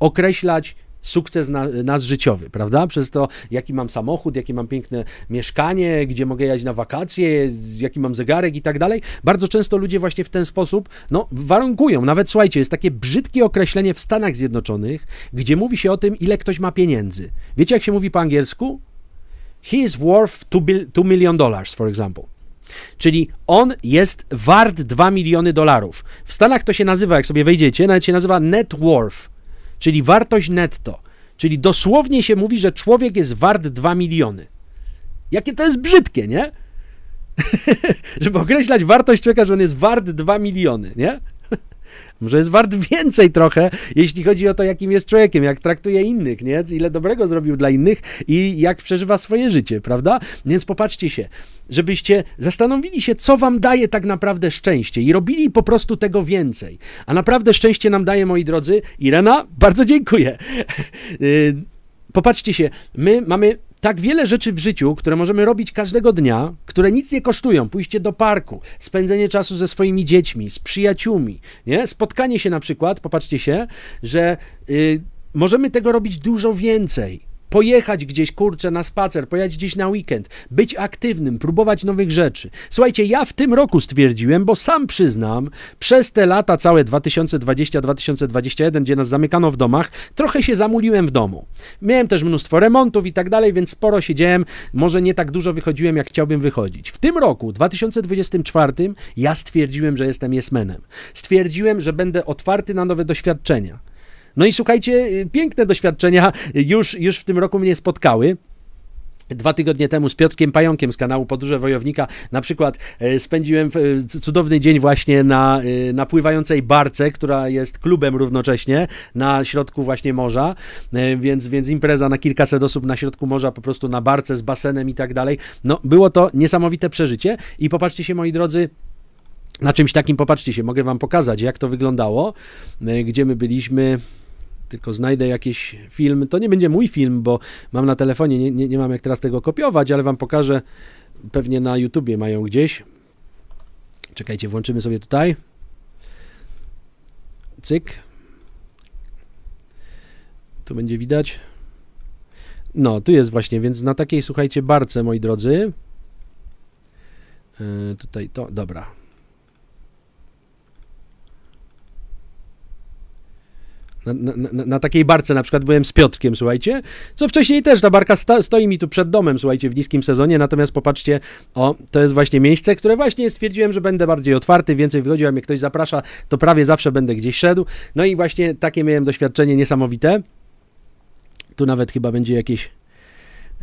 określać sukces na, nas życiowy, prawda? Przez to, jaki mam samochód, jakie mam piękne mieszkanie, gdzie mogę jechać na wakacje, jaki mam zegarek i tak dalej. Bardzo często ludzie właśnie w ten sposób, no, warunkują. Nawet, słuchajcie, jest takie brzydkie określenie w Stanach Zjednoczonych, gdzie mówi się o tym, ile ktoś ma pieniędzy. Wiecie, jak się mówi po angielsku? He is worth 2 million dollars, for example. Czyli on jest wart 2 miliony dolarów. W Stanach to się nazywa, jak sobie wejdziecie, nawet się nazywa net worth czyli wartość netto. Czyli dosłownie się mówi, że człowiek jest wart 2 miliony. Jakie to jest brzydkie, nie? Żeby określać wartość człowieka, że on jest wart 2 miliony, nie? Może jest wart więcej trochę, jeśli chodzi o to, jakim jest człowiekiem, jak traktuje innych, nie? Ile dobrego zrobił dla innych i jak przeżywa swoje życie, prawda? Więc popatrzcie się, żebyście zastanowili się, co wam daje tak naprawdę szczęście i robili po prostu tego więcej. A naprawdę szczęście nam daje, moi drodzy. Irena, bardzo dziękuję. Y, popatrzcie się, my mamy tak wiele rzeczy w życiu, które możemy robić każdego dnia, które nic nie kosztują. Pójście do parku, spędzenie czasu ze swoimi dziećmi, z przyjaciółmi, nie? Spotkanie się na przykład, popatrzcie się, że y, możemy tego robić dużo więcej Pojechać gdzieś, kurczę, na spacer, pojechać gdzieś na weekend, być aktywnym, próbować nowych rzeczy. Słuchajcie, ja w tym roku stwierdziłem, bo sam przyznam, przez te lata całe 2020-2021, gdzie nas zamykano w domach, trochę się zamuliłem w domu. Miałem też mnóstwo remontów i tak dalej, więc sporo siedziałem, może nie tak dużo wychodziłem, jak chciałbym wychodzić. W tym roku, 2024, ja stwierdziłem, że jestem jesmenem. Stwierdziłem, że będę otwarty na nowe doświadczenia no i słuchajcie, y, piękne doświadczenia już, już w tym roku mnie spotkały. Dwa tygodnie temu z Piotrkiem Pająkiem z kanału Podróże Wojownika na przykład e, spędziłem e, cudowny dzień właśnie na, e, na pływającej barce, która jest klubem równocześnie na środku właśnie morza, więc, więc impreza na kilkaset osób na środku morza, po prostu na barce z basenem i tak dalej. No było to niesamowite przeżycie i popatrzcie się moi drodzy, na czymś takim popatrzcie się, mogę wam pokazać jak to wyglądało, gdzie my byliśmy tylko znajdę jakiś film, to nie będzie mój film, bo mam na telefonie, nie, nie, nie mam jak teraz tego kopiować, ale wam pokażę, pewnie na YouTubie mają gdzieś. Czekajcie, włączymy sobie tutaj. Cyk. Tu będzie widać. No, tu jest właśnie, więc na takiej, słuchajcie, barce, moi drodzy. Yy, tutaj to, dobra, na, na, na, takiej barce na przykład byłem z Piotrkiem, słuchajcie, co wcześniej też, ta barka sta, stoi mi tu przed domem, słuchajcie, w niskim sezonie, natomiast popatrzcie, o, to jest właśnie miejsce, które właśnie stwierdziłem, że będę bardziej otwarty, więcej wychodziłem, jak ktoś zaprasza, to prawie zawsze będę gdzieś szedł, no i właśnie takie miałem doświadczenie niesamowite, tu nawet chyba będzie jakieś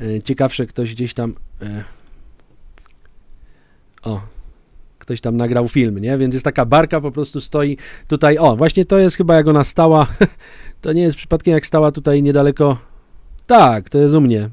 e, ciekawsze, ktoś gdzieś tam... E, o, ktoś tam nagrał film, nie? Więc jest taka barka, po prostu stoi tutaj, o, właśnie to jest chyba jak ona stała, to nie jest przypadkiem jak stała tutaj niedaleko, tak, to jest u mnie,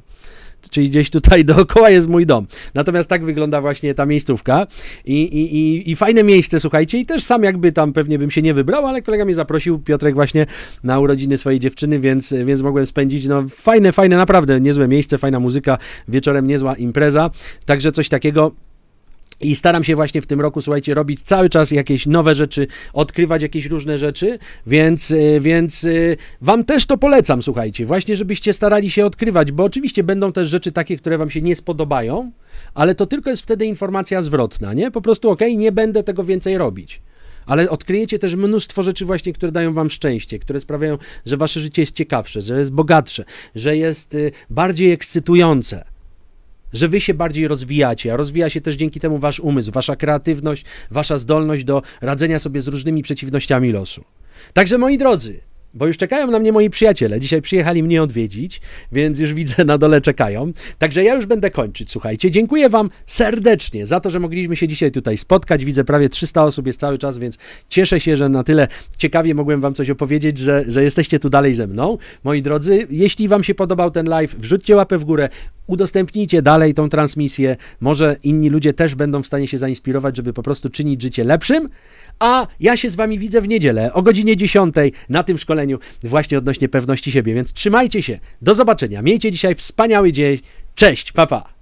czyli gdzieś tutaj dookoła jest mój dom. Natomiast tak wygląda właśnie ta miejscówka I, i, i, i fajne miejsce, słuchajcie, i też sam jakby tam pewnie bym się nie wybrał, ale kolega mnie zaprosił, Piotrek właśnie na urodziny swojej dziewczyny, więc, więc mogłem spędzić, no fajne, fajne, naprawdę niezłe miejsce, fajna muzyka, wieczorem niezła impreza, także coś takiego i staram się właśnie w tym roku, słuchajcie, robić cały czas jakieś nowe rzeczy, odkrywać jakieś różne rzeczy, więc, y, więc y, wam też to polecam, słuchajcie, właśnie żebyście starali się odkrywać, bo oczywiście będą też rzeczy takie, które wam się nie spodobają, ale to tylko jest wtedy informacja zwrotna, nie? Po prostu, okej, nie będę tego więcej robić ale odkryjecie też mnóstwo rzeczy właśnie, które dają wam szczęście, które sprawiają, że wasze życie jest ciekawsze, że jest bogatsze, że jest y, bardziej ekscytujące że wy się bardziej rozwijacie, a rozwija się też dzięki temu wasz umysł, wasza kreatywność, wasza zdolność do radzenia sobie z różnymi przeciwnościami losu. Także moi drodzy, bo już czekają na mnie moi przyjaciele. Dzisiaj przyjechali mnie odwiedzić, więc już widzę na dole czekają. Także ja już będę kończyć, słuchajcie. Dziękuję Wam serdecznie za to, że mogliśmy się dzisiaj tutaj spotkać. Widzę prawie 300 osób jest cały czas, więc cieszę się, że na tyle ciekawie mogłem Wam coś opowiedzieć, że, że jesteście tu dalej ze mną. Moi drodzy, jeśli Wam się podobał ten live, wrzućcie łapę w górę, udostępnijcie dalej tą transmisję. Może inni ludzie też będą w stanie się zainspirować, żeby po prostu czynić życie lepszym a ja się z wami widzę w niedzielę o godzinie 10 na tym szkoleniu właśnie odnośnie pewności siebie. Więc trzymajcie się. Do zobaczenia. Miejcie dzisiaj wspaniały dzień. Cześć, papa. Pa.